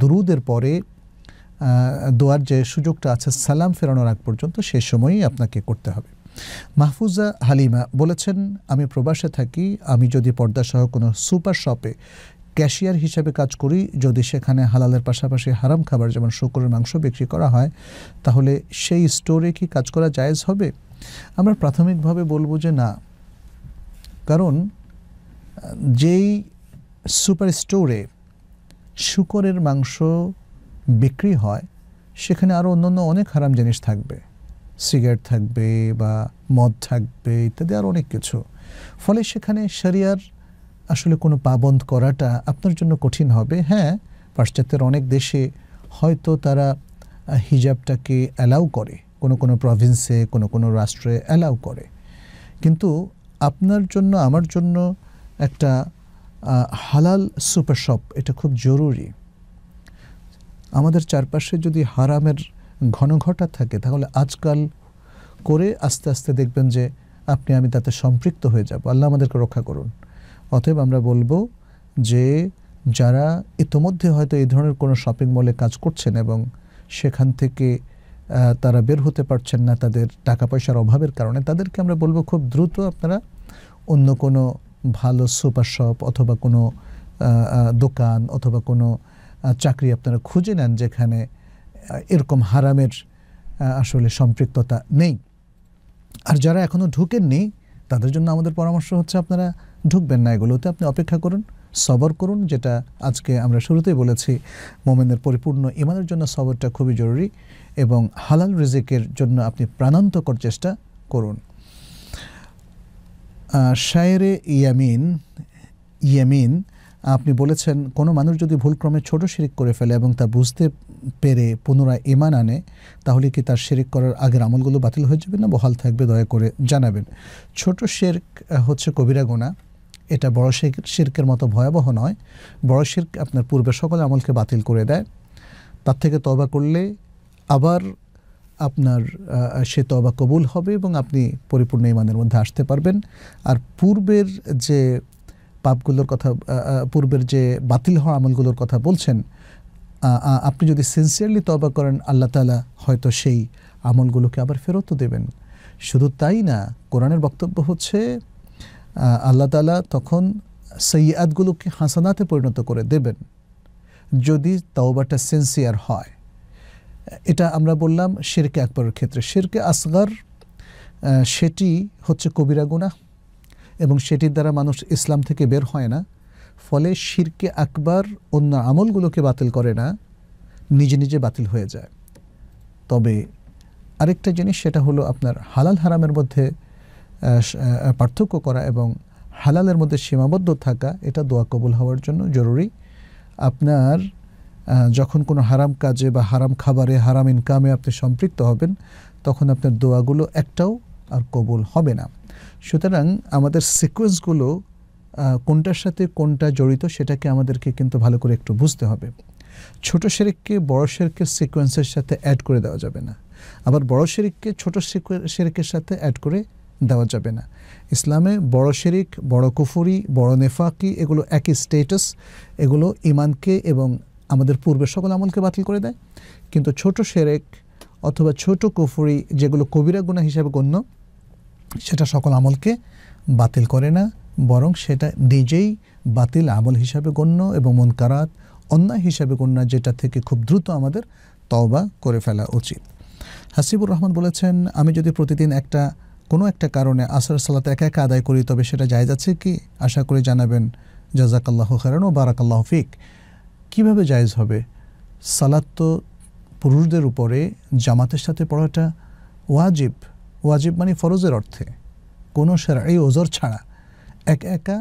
দুরুদের পরে দোয়ার যে সুযোগটা আছে সালাম ফেরানোর আগ পর্যন্ত সে সময়ই আপনাকে করতে হবে মাহফুজা হালিমা বলেছেন আমি প্রবাসে থাকি আমি যদি পর্দাসহ কোনো সুপার শপে ক্যাশিয়ার হিসাবে কাজ করি যদি সেখানে হালালের পাশাপাশি হারাম খাবার যেমন শুকুরের মাংস বিক্রি করা হয় তাহলে সেই স্টোরে কি কাজ করা জায়েজ হবে আমরা প্রাথমিকভাবে বলবো যে না কারণ যেই সুপার স্টোরে শুকরের মাংস বিক্রি হয় সেখানে আরও অন্যান্য অনেক হারাম জিনিস থাকবে সিগারেট থাকবে বা মদ থাকবে ইত্যাদি আর অনেক কিছু ফলে সেখানে শরিয়ার আসলে কোনো পাবন্দ করাটা আপনার জন্য কঠিন হবে হ্যাঁ পাশ্চাত্যের অনেক দেশে হয়তো তারা হিজাবটাকে অ্যালাউ করে কোনো কোনো প্রভিন্সে কোনো কোনো রাষ্ট্রে অ্যালাউ করে কিন্তু আপনার জন্য আমার জন্য একটা হালাল সুপার শপ এটা খুব জরুরি আমাদের চারপাশে যদি হারামের ঘনঘটা থাকে তাহলে আজকাল করে আস্তে আস্তে দেখবেন যে আপনি আমি তাতে সম্পৃক্ত হয়ে যাব আল্লাহ আমাদেরকে রক্ষা করুন অতএব আমরা বলবো যে যারা ইতোমধ্যে হয়তো এই ধরনের কোনো শপিং মলে কাজ করছেন এবং সেখান থেকে তারা বের হতে পারছেন না তাদের টাকা পয়সার অভাবের কারণে তাদেরকে আমরা বলবো খুব দ্রুত আপনারা অন্য কোনো ভালো সুপার শপ অথবা কোনো দোকান অথবা কোনো চাকরি আপনারা খুঁজে নেন যেখানে এরকম হারামের আসলে সম্পৃক্ততা নেই আর যারা এখনও ঢুকেননি তাদের জন্য আমাদের পরামর্শ হচ্ছে আপনারা ঢুকবেন না এগুলোতে আপনি অপেক্ষা করুন সবর করুন যেটা আজকে আমরা শুরুতেই বলেছি মোমেনের পরিপূর্ণ ইমানের জন্য সবরটা খুবই জরুরি এবং হালাল রিজিকের জন্য আপনি প্রাণান্তকর চেষ্টা করুন শায়রে ইয়ামিন ইয়ামিন আপনি বলেছেন কোনো মানুষ যদি ভুলক্রমে ছোট শিরিক করে ফেলে এবং তা বুঝতে পেরে পুনরায় ইমান আনে তাহলে কি তার শিরিক করার আগের আমলগুলো বাতিল হয়ে যাবে না বহাল থাকবে দয়া করে জানাবেন ছোট শেরক হচ্ছে কবিরা গোনা এটা বড় শির্কের মতো ভয়াবহ নয় বড় শির্ক আপনার পূর্বে সকল আমলকে বাতিল করে দেয় তার থেকে তবা করলে আবার আপনার সে তবা কবুল হবে এবং আপনি পরিপূর্ণ ইমানের মধ্যে আসতে পারবেন আর পূর্বের যে পাপগুলোর কথা পূর্বের যে বাতিল হওয়া আমলগুলোর কথা বলছেন আপনি যদি সিনসিয়ারলি তবা করেন আল্লাহ তালা হয়তো সেই আমলগুলোকে আবার ফেরতও দেবেন শুধু তাই না কোরআনের বক্তব্য হচ্ছে আল্লাহ তালা তখন সৈয়াদগুলোকে হাসানাতে পরিণত করে দেবেন যদি তাওবাটা সিনসিয়ার হয় এটা আমরা বললাম শিরকে আকবরের ক্ষেত্রে শেরকে আসগার সেটি হচ্ছে কবিরা গুণা এবং সেটির দ্বারা মানুষ ইসলাম থেকে বের হয় না ফলে শিরকে আকবার অন্য আমলগুলোকে বাতিল করে না নিজে নিজে বাতিল হয়ে যায় তবে আরেকটা জিনিস সেটা হলো আপনার হালাল হারামের মধ্যে পার্থক্য করা এবং হালালের মধ্যে সীমাবদ্ধ থাকা এটা দোয়া কবুল হওয়ার জন্য জরুরি আপনার যখন কোনো হারাম কাজে বা হারাম খাবারে হারাম ইনকামে আপনি সম্পৃক্ত হবেন তখন আপনার দোয়াগুলো একটাও আর কবুল হবে না সুতরাং আমাদের সিকোয়েন্সগুলো কোনটার সাথে কোনটা জড়িত সেটাকে আমাদেরকে কিন্তু ভালো করে একটু বুঝতে হবে ছোট শেরিককে বড় শেরিকের সিকোয়েন্সের সাথে অ্যাড করে দেওয়া যাবে না আবার বড় শেরিককে ছোট শেরিকের সাথে অ্যাড করে দেওয়া যাবে না ইসলামে বড় শেরিক বড় কুফুরি বড় নেফাকি এগুলো একই স্টেটাস এগুলো ইমানকে এবং আমাদের পূর্বের সকল আমলকে বাতিল করে দেয় কিন্তু ছোট শেরেক অথবা ছোট কুফুরি যেগুলো কবিরা গুণা হিসাবে গণ্য সেটা সকল আমলকে বাতিল করে না বরং সেটা নিজেই বাতিল আমল হিসাবে গণ্য এবং মনকারাত অন্যায় হিসাবে গণ্য যেটা থেকে খুব দ্রুত আমাদের তওবা করে ফেলা উচিত হাসিবুর রহমান বলেছেন আমি যদি প্রতিদিন একটা কোনো একটা কারণে আসর সালাত একা একা আদায় করি তবে সেটা যায় যাচ্ছে কি আশা করে জানাবেন জাজাকাল্লাহ খেরান ও বারাকাল্লাহ ফিক কীভাবে জায়জ হবে সালাত তো পুরুষদের উপরে জামাতের সাথে পড়াটা ওয়াজিব ওয়াজিব মানে ফরজের অর্থে কোনো এই ওজর ছাড়া এক একা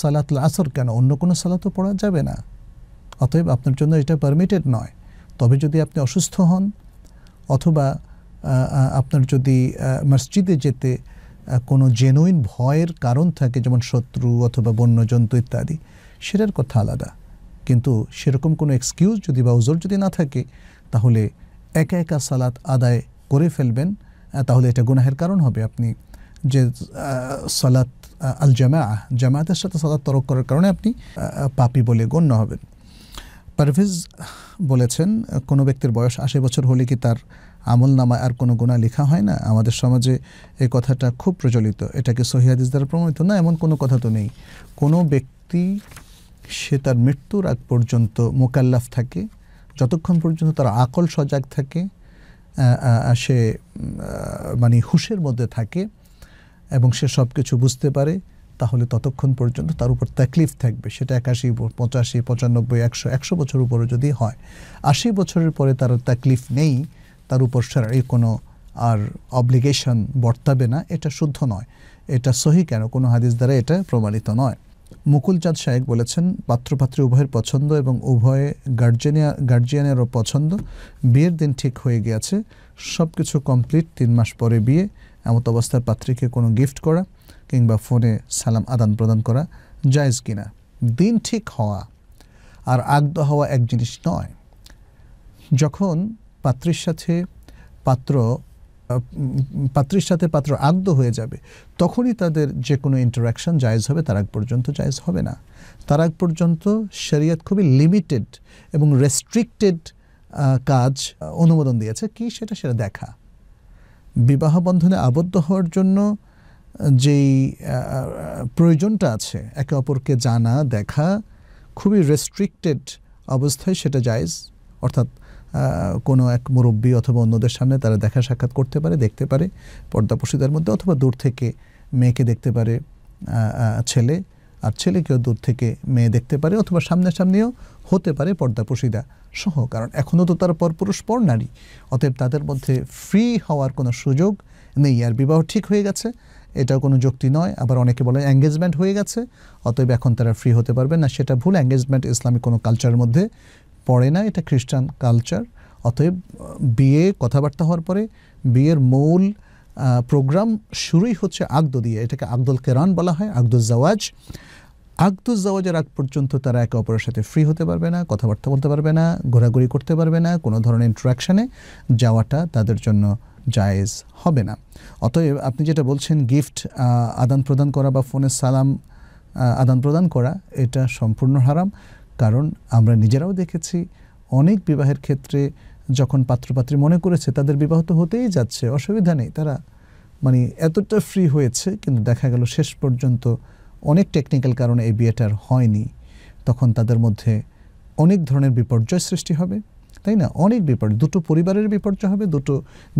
সালাত আসর কেন অন্য কোনো সালাতও পড়া যাবে না অতএব আপনার জন্য এটা পারমিটেড নয় তবে যদি আপনি অসুস্থ হন অথবা আপনার যদি মসজিদে যেতে কোনো জেনুইন ভয়ের কারণ থাকে যেমন শত্রু অথবা বন্য জন্তু ইত্যাদি সেটার কথা আলাদা কিন্তু সেরকম কোনো এক্সকিউজ যদি বা উজোর যদি না থাকে তাহলে একা একা সালাত আদায় করে ফেলবেন তাহলে এটা গুনাহের কারণ হবে আপনি যে সালাত আল জামা জামায়াতের সাথে সালাত তরক করার কারণে আপনি পাপি বলে গণ্য হবেন পারভেজ বলেছেন কোনো ব্যক্তির বয়স আশি বছর হলে কি তার আমল নামায় আর কোনো গুণা লেখা হয় না আমাদের সমাজে এই কথাটা খুব প্রচলিত এটাকে সহিয়াদিস দ্বারা প্রমাণিত না এমন কোনো কথা তো নেই কোনো ব্যক্তি সে তার মৃত্যুর আগ পর্যন্ত মোকাল্লাফ থাকে যতক্ষণ পর্যন্ত তার আকল সজাগ থাকে সে মানে হুশের মধ্যে থাকে এবং সে সব কিছু বুঝতে পারে তাহলে ততক্ষণ পর্যন্ত তার উপর তাকলিফ থাকবে সেটা একাশি পঁচাশি পঁচানব্বই একশো একশো বছর উপরে যদি হয় আশি বছরের পরে তার তাকলিফ নেই তার উপর সারাই কোনো আর অবলিগেশন বর্তাবে না এটা শুদ্ধ নয় এটা সহি কেন কোনো হাদিস দ্বারা এটা প্রমাণিত নয় মুকুলচাঁদ শায়েক বলেছেন পাত্রপাত্রী উভয়ের পছন্দ এবং উভয়ে গার্জেনিয়া গার্জিয়ানেরও পছন্দ বিয়ের দিন ঠিক হয়ে গিয়েছে সব কিছু কমপ্লিট তিন মাস পরে বিয়ে এমত অবস্থায় পাত্রীকে কোনো গিফট করা কিংবা ফোনে সালাম আদান প্রদান করা জায়জ কিনা দিন ঠিক হওয়া আর আগ্ধ হওয়া এক জিনিস নয় যখন পাত্রের সাথে পাত্র পাত্রের সাথে পাত্র আদ্য হয়ে যাবে তখনই তাদের যে কোনো ইন্টারাকশান জায়জ হবে তার আগ পর্যন্ত জায়জ হবে না তার আগ পর্যন্ত শরিয়ত খুবই লিমিটেড এবং রেস্ট্রিক্টেড কাজ অনুমোদন দিয়েছে কি সেটা সেটা দেখা বিবাহ বন্ধনে আবদ্ধ হওয়ার জন্য যেই প্রয়োজনটা আছে একে অপরকে জানা দেখা খুবই রেস্ট্রিক্টেড অবস্থায় সেটা জায়জ অর্থাৎ কোনো এক মুরব্বী অথবা অন্যদের সামনে তারা দেখা সাক্ষাৎ করতে পারে দেখতে পারে পর্দাপোশিতার মধ্যে অথবা দূর থেকে মেয়েকে দেখতে পারে ছেলে আর ছেলেকেও দূর থেকে মেয়ে দেখতে পারে অথবা সামনাসামনিও হতে পারে পর্দাপোশিদা সহ কারণ এখনও তো তার পরপুরুষ পর নারী অতএব তাদের মধ্যে ফ্রি হওয়ার কোনো সুযোগ নেই আর বিবাহ ঠিক হয়ে গেছে এটাও কোনো যুক্তি নয় আবার অনেকে বলে অ্যাঙ্গেজমেন্ট হয়ে গেছে অতএব এখন তারা ফ্রি হতে পারবে না সেটা ভুল অ্যাঙ্গেজমেন্ট ইসলামিক কোনো কালচারের মধ্যে পড়ে না এটা খ্রিস্টান কালচার অতএব বিয়ে কথাবার্তা হওয়ার পরে বিয়ের মূল প্রোগ্রাম শুরুই হচ্ছে আগদ দিয়ে এটাকে আগদুল কেরান বলা হয় আগদুল জওয়াজ আগদুল জাওয়াজের আগ পর্যন্ত তারা একে অপরের সাথে ফ্রি হতে পারবে না কথাবার্তা বলতে পারবে না ঘোরাঘুরি করতে পারবে না কোনো ধরনের ইন্টারাকশানে যাওয়াটা তাদের জন্য জায়েজ হবে না অতএব আপনি যেটা বলছেন গিফট আদান প্রদান করা বা ফোনে সালাম আদান প্রদান করা এটা সম্পূর্ণ হারাম কারণ আমরা নিজেরাও দেখেছি অনেক বিবাহের ক্ষেত্রে যখন পাত্রপাত্রী মনে করেছে তাদের বিবাহ তো হতেই যাচ্ছে অসুবিধা নেই তারা মানে এতটা ফ্রি হয়েছে কিন্তু দেখা গেল শেষ পর্যন্ত অনেক টেকনিক্যাল কারণে এই বিয়েটার হয়নি তখন তাদের মধ্যে অনেক ধরনের বিপর্যয় সৃষ্টি হবে তাই না অনেক বিপর্যয় দুটো পরিবারের বিপর্যয় হবে দুটো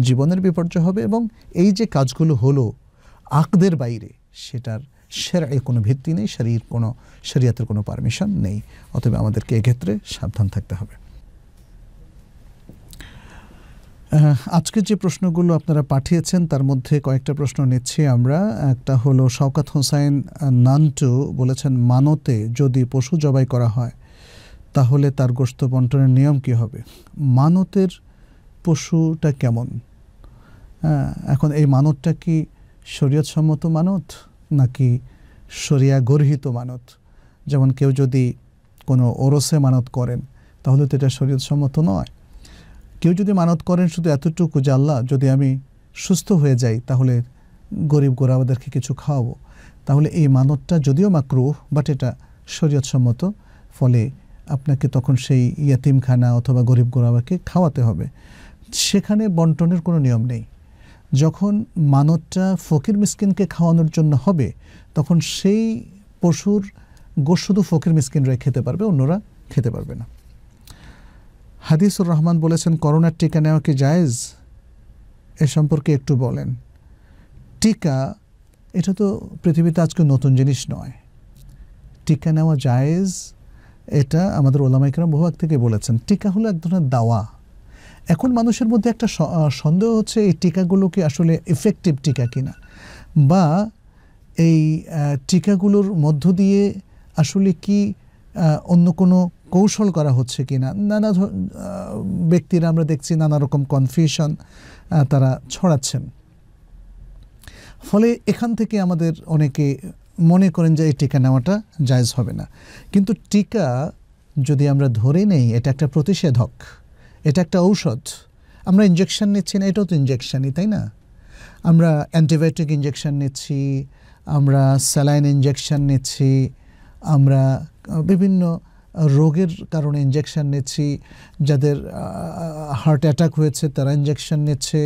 জীবনের বিপর্যয় হবে এবং এই যে কাজগুলো হলো আকদের বাইরে সেটার এর কোনো ভিত্তি নেই শরীর কোনো শরীয়তের কোনো পারমিশন নেই অতএব আমাদেরকে এক্ষেত্রে সাবধান থাকতে হবে আজকে যে প্রশ্নগুলো আপনারা পাঠিয়েছেন তার মধ্যে কয়েকটা প্রশ্ন নিচ্ছি আমরা একটা হলো শওকাত হোসাইন নান্টু বলেছেন মানতে যদি পশু জবাই করা হয় তাহলে তার গোস্ত বন্টনের নিয়ম কি হবে মানতের পশুটা কেমন এখন এই মানতটা কি শরীয়তসম্মত মানত নাকি শরিয়া গর্হিত মানত যেমন কেউ যদি কোনো ওরসে মানত করেন তাহলে তো এটা শরীয়ত সম্মত নয় কেউ যদি মানত করেন শুধু এতটুকু যে আল্লাহ যদি আমি সুস্থ হয়ে যাই তাহলে গরিব গোরাবাদেরকে কিছু খাওয়াবো তাহলে এই মানতটা যদিও মাক্রুহ বাট এটা শরীয়তসম্মত ফলে আপনাকে তখন সেই ইয়াতিমখানা অথবা গরিব গোরাবাকে খাওয়াতে হবে সেখানে বন্টনের কোনো নিয়ম নেই যখন মানবটা ফকির মিসকিনকে খাওয়ানোর জন্য হবে তখন সেই পশুর গোশ শুধু ফকির মিসকিনরা খেতে পারবে অন্যরা খেতে পারবে না হাদিসুর রহমান বলেছেন করোনার টিকা নেওয়া কি জায়েজ এ সম্পর্কে একটু বলেন টিকা এটা তো পৃথিবীতে আজকে নতুন জিনিস নয় টিকা নেওয়া জায়েজ এটা আমাদের ওলামাইকরাম বহু আগ থেকে বলেছেন টিকা হলো এক ধরনের দাওয়া এখন মানুষের মধ্যে একটা সন্দেহ হচ্ছে এই টিকাগুলো কি আসলে এফেক্টিভ টিকা কিনা বা এই টিকাগুলোর মধ্য দিয়ে আসলে কি অন্য কোনো কৌশল করা হচ্ছে কি না নানা ব্যক্তিরা আমরা দেখছি নানা রকম কনফিউশন তারা ছড়াচ্ছেন ফলে এখান থেকে আমাদের অনেকে মনে করেন যে এই টিকা নেওয়াটা জায়জ হবে না কিন্তু টিকা যদি আমরা ধরে নেই এটা একটা প্রতিষেধক এটা একটা ঔষধ আমরা ইঞ্জেকশান নিচ্ছি না এটাও তো ইঞ্জেকশানই তাই না আমরা অ্যান্টিবায়োটিক ইঞ্জেকশান নিচ্ছি আমরা স্যালাইন ইঞ্জেকশান নিচ্ছি আমরা বিভিন্ন রোগের কারণে ইঞ্জেকশান নিচ্ছি যাদের হার্ট অ্যাটাক হয়েছে তারা ইঞ্জেকশান নিচ্ছে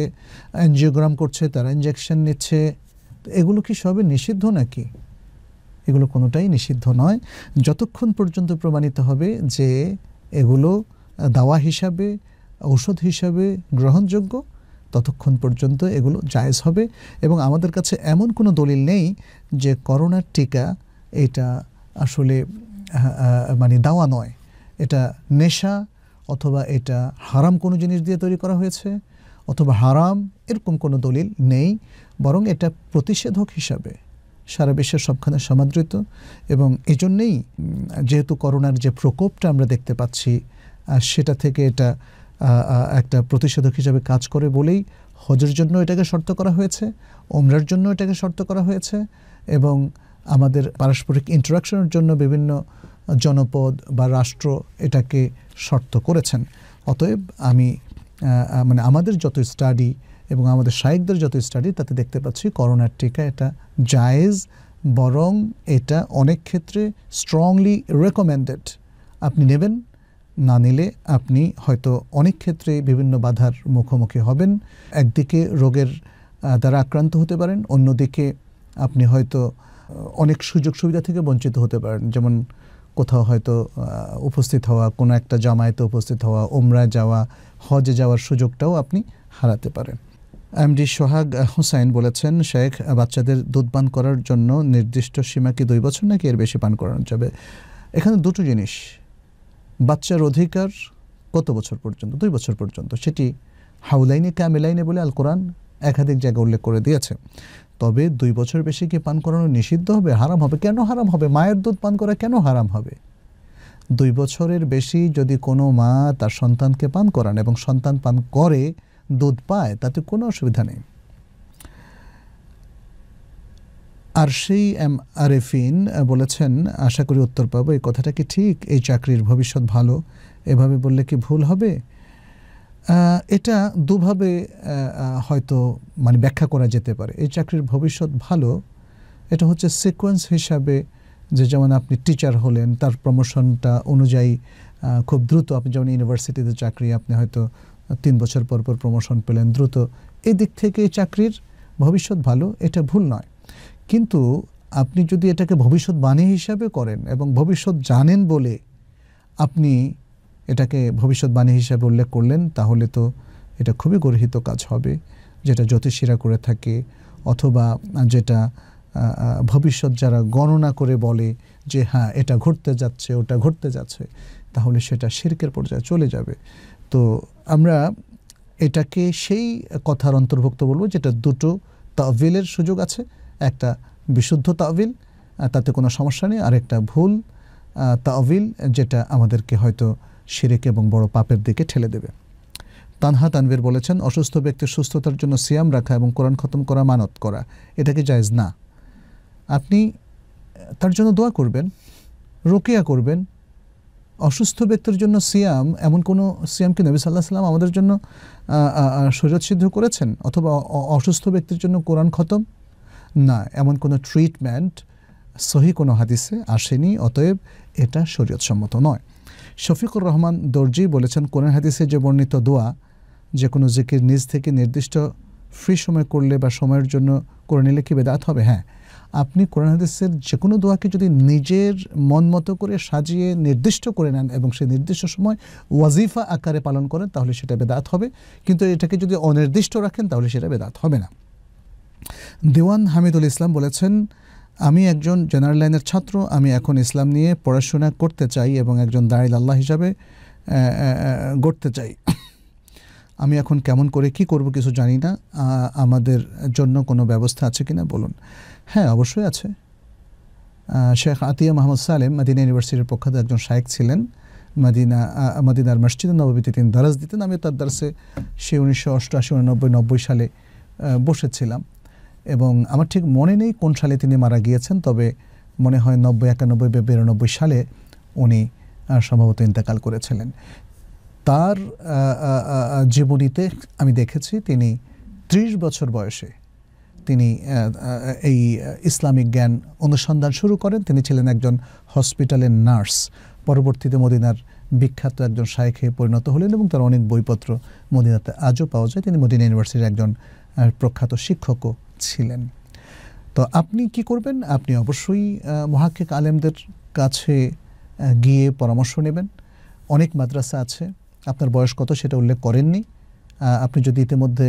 অ্যানজিওগ্রাম করছে তারা ইঞ্জেকশান নিচ্ছে এগুলো কি সবে নিষিদ্ধ নাকি এগুলো কোনোটাই নিষিদ্ধ নয় যতক্ষণ পর্যন্ত প্রমাণিত হবে যে এগুলো দাওয়া হিসাবে ঔষধ হিসাবে গ্রহণযোগ্য ততক্ষণ পর্যন্ত এগুলো জায়েজ হবে এবং আমাদের কাছে এমন কোনো দলিল নেই যে করোনার টিকা এটা আসলে মানে দাওয়া নয় এটা নেশা অথবা এটা হারাম কোনো জিনিস দিয়ে তৈরি করা হয়েছে অথবা হারাম এরকম কোনো দলিল নেই বরং এটা প্রতিষেধক হিসাবে সারা বিশ্বের সবখানে সমাদৃত এবং এজন্যেই যেহেতু করোনার যে প্রকোপটা আমরা দেখতে পাচ্ছি সেটা থেকে এটা একটা প্রতিষেধক হিসাবে কাজ করে বলেই হজের জন্য এটাকে শর্ত করা হয়েছে ওমরার জন্য এটাকে শর্ত করা হয়েছে এবং আমাদের পারস্পরিক ইন্টারাকশনের জন্য বিভিন্ন জনপদ বা রাষ্ট্র এটাকে শর্ত করেছেন অতএব আমি মানে আমাদের যত স্টাডি এবং আমাদের সাহিকদের যত স্টাডি তাতে দেখতে পাচ্ছি করোনার টিকা এটা জায়েজ বরং এটা অনেক ক্ষেত্রে স্ট্রংলি রেকমেন্ডেড আপনি নেবেন না নিলে আপনি হয়তো অনেক ক্ষেত্রে বিভিন্ন বাধার মুখোমুখি হবেন একদিকে রোগের দ্বারা আক্রান্ত হতে পারেন অন্যদিকে আপনি হয়তো অনেক সুযোগ সুবিধা থেকে বঞ্চিত হতে পারেন যেমন কোথাও হয়তো উপস্থিত হওয়া কোনো একটা জামায়াতে উপস্থিত হওয়া ওমরায় যাওয়া হজে যাওয়ার সুযোগটাও আপনি হারাতে পারেন এমডি সোহাগ হুসাইন বলেছেন শেখ বাচ্চাদের দুধ পান করার জন্য নির্দিষ্ট সীমা কি দুই বছর নাকি এর বেশি পান করানো যাবে এখানে দুটো জিনিস বাচ্চার অধিকার কত বছর পর্যন্ত দুই বছর পর্যন্ত সেটি হাউলাইনে ক্যামেলাইনে বলে আল কোরআন একাধিক জায়গা উল্লেখ করে দিয়েছে তবে দুই বছর বেশি কি পান করানো নিষিদ্ধ হবে হারাম হবে কেন হারাম হবে মায়ের দুধ পান করা কেন হারাম হবে দুই বছরের বেশি যদি কোনো মা তার সন্তানকে পান করান এবং সন্তান পান করে দুধ পায় তাতে কোনো অসুবিধা নেই আর সেই এম আরেফিন বলেছেন আশা করি উত্তর পাবো এই কথাটা কি ঠিক এই চাকরির ভবিষ্যৎ ভালো এভাবে বললে কি ভুল হবে এটা দুভাবে হয়তো মানে ব্যাখ্যা করা যেতে পারে এই চাকরির ভবিষ্যৎ ভালো এটা হচ্ছে সিকোয়েন্স হিসাবে যে যেমন আপনি টিচার হলেন তার প্রমোশনটা অনুযায়ী খুব দ্রুত আপনি যেমন ইউনিভার্সিটিতে চাকরি আপনি হয়তো তিন বছর পর পর প্রমোশন পেলেন দ্রুত এদিক থেকে চাকরির ভবিষ্যৎ ভালো এটা ভুল নয় কিন্তু আপনি যদি এটাকে ভবিষ্যৎবাণী হিসাবে করেন এবং ভবিষ্যৎ জানেন বলে আপনি এটাকে ভবিষ্যৎবাণী হিসাবে উল্লেখ করলেন তাহলে তো এটা খুবই গর্হিত কাজ হবে যেটা জ্যোতিষীরা করে থাকে অথবা যেটা ভবিষ্যৎ যারা গণনা করে বলে যে হ্যাঁ এটা ঘটতে যাচ্ছে ওটা ঘটতে যাচ্ছে তাহলে সেটা শির্কের পর্যায়ে চলে যাবে তো আমরা এটাকে সেই কথার অন্তর্ভুক্ত বলবো যেটা দুটো তহবিলের সুযোগ আছে একটা বিশুদ্ধ তহবিল তাতে কোনো সমস্যা নেই আর একটা ভুল তহবিল যেটা আমাদেরকে হয়তো সিরেক এবং বড় পাপের দিকে ঠেলে দেবে তানহা তানভীর বলেছেন অসুস্থ ব্যক্তির সুস্থতার জন্য সিয়াম রাখা এবং কোরআন খতম করা মানত করা এটা কি জায়জ না আপনি তার জন্য দোয়া করবেন রোকেয়া করবেন অসুস্থ ব্যক্তির জন্য সিয়াম এমন কোনো সিয়াম কি নবী সাল্লাহ সাল্লাম আমাদের জন্য সুযোগ সিদ্ধ করেছেন অথবা অসুস্থ ব্যক্তির জন্য কোরআন খতম না এমন কোনো ট্রিটমেন্ট সহি কোনো হাদিসে আসেনি অতএব এটা শরীয়তসম্মত নয় শফিকুর রহমান দর্জি বলেছেন কোরআন হাদিসে যে বর্ণিত দোয়া যে কোনো জিকির নিজ থেকে নির্দিষ্ট ফ্রি সময় করলে বা সময়ের জন্য করে নিলে কি বেদাত হবে হ্যাঁ আপনি কোরআন হাদিসের যে কোনো দোয়াকে যদি নিজের মন মতো করে সাজিয়ে নির্দিষ্ট করে নেন এবং সেই নির্দিষ্ট সময় ওয়াজিফা আকারে পালন করেন তাহলে সেটা বেদাত হবে কিন্তু এটাকে যদি অনির্দিষ্ট রাখেন তাহলে সেটা বেদাত হবে না দেওয়ান হামিদুল ইসলাম বলেছেন আমি একজন জেনারেল লাইনের ছাত্র আমি এখন ইসলাম নিয়ে পড়াশোনা করতে চাই এবং একজন দাঁড়িল আল্লাহ হিসাবে গড়তে চাই আমি এখন কেমন করে কি করব কিছু জানি না আমাদের জন্য কোনো ব্যবস্থা আছে কি না বলুন হ্যাঁ অবশ্যই আছে শেখ আতিয়া মাহমুদ সালেম মাদিনা ইউনিভার্সিটির পক্ষ থেকে একজন শায়েক ছিলেন মাদিনা মাদিনার মসজিদ নবীতে তিনি দারাজ দিতেন আমি তার দারসে সে উনিশশো অষ্টআশি উননব্বই নব্বই সালে বসেছিলাম এবং আমার ঠিক মনে নেই কোন সালে তিনি মারা গিয়েছেন তবে মনে হয় নব্বই একানব্বই বা বিরানব্বই সালে উনি সম্ভবত ইন্তেকাল করেছিলেন তার জীবনীতে আমি দেখেছি তিনি ত্রিশ বছর বয়সে তিনি এই ইসলামিক জ্ঞান অনুসন্ধান শুরু করেন তিনি ছিলেন একজন হসপিটালের নার্স পরবর্তীতে মদিনার বিখ্যাত একজন শায়েখে পরিণত হলেন এবং তার অনেক বইপত্র মদিনাতে আজও পাওয়া যায় তিনি মদিনা ইউনিভার্সিটির একজন প্রখ্যাত শিক্ষকও ছিলেন তো আপনি কি করবেন আপনি অবশ্যই মহাক্ষিক আলেমদের কাছে গিয়ে পরামর্শ নেবেন অনেক মাদ্রাসা আছে আপনার বয়স কত সেটা উল্লেখ করেননি আপনি যদি ইতিমধ্যে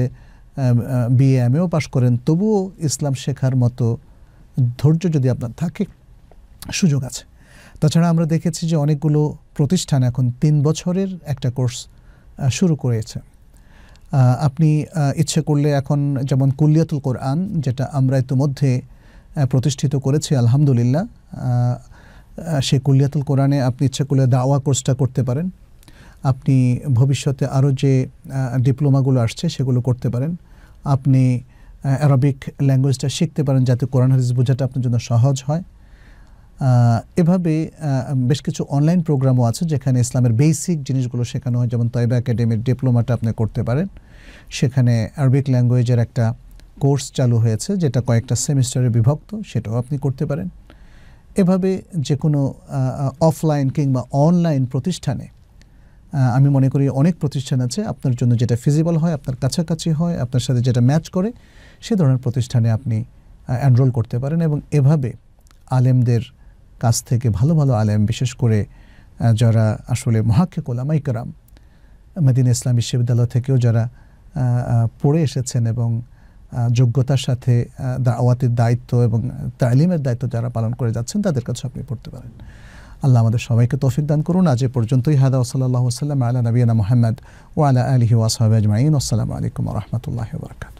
বিএ এম এও পাশ করেন তবুও ইসলাম শেখার মতো ধৈর্য যদি আপনার থাকে সুযোগ আছে তাছাড়া আমরা দেখেছি যে অনেকগুলো প্রতিষ্ঠান এখন তিন বছরের একটা কোর্স শুরু করেছে আপনি ইচ্ছে করলে এখন যেমন কুল্লিয়াতুল কোরআন যেটা আমরা ইতিমধ্যে প্রতিষ্ঠিত করেছি আলহামদুলিল্লাহ সেই কুল্লিয়াতুল কোরআনে আপনি ইচ্ছে করলে দাওয়া কোর্সটা করতে পারেন আপনি ভবিষ্যতে আরও যে ডিপ্লোমাগুলো আসছে সেগুলো করতে পারেন আপনি অ্যারাবিক ল্যাঙ্গুয়েজটা শিখতে পারেন যাতে কোরআন হাদিস বোঝাটা আপনার জন্য সহজ হয় এভাবে বেশ কিছু অনলাইন প্রোগ্রামও আছে যেখানে ইসলামের বেসিক জিনিসগুলো শেখানো হয় যেমন তয়বা একাডেমির ডিপ্লোমাটা আপনি করতে পারেন সেখানে আরবিক ল্যাঙ্গুয়েজের একটা কোর্স চালু হয়েছে যেটা কয়েকটা সেমিস্টারে বিভক্ত সেটাও আপনি করতে পারেন এভাবে যে কোনো অফলাইন কিংবা অনলাইন প্রতিষ্ঠানে আমি মনে করি অনেক প্রতিষ্ঠান আছে আপনার জন্য যেটা ফিজিবল হয় আপনার কাছাকাছি হয় আপনার সাথে যেটা ম্যাচ করে সে ধরনের প্রতিষ্ঠানে আপনি এনরোল করতে পারেন এবং এভাবে আলেমদের কাছ থেকে ভালো ভালো আলেম বিশেষ করে যারা আসলে মহাক্ষে কোলামাই করাম মদিন ইসলাম বিশ্ববিদ্যালয় থেকেও যারা পড়ে এসেছেন এবং যোগ্যতার সাথে দাওয়াতের দায়িত্ব এবং তালিমের দায়িত্ব যারা পালন করে যাচ্ছেন তাদের কাছে আপনি পড়তে পারেন আল্লাহ আমাদের সবাইকে তৌফিক দান করুন আজ পর্যন্তই হাদা ওসল্লাহ সাল্লাম আলা নবীনা মোহাম্মদ ও আলা আলহি ওয়াসাহ আসসালামু আলাইকুম রহমতুল্লাহ বরকাত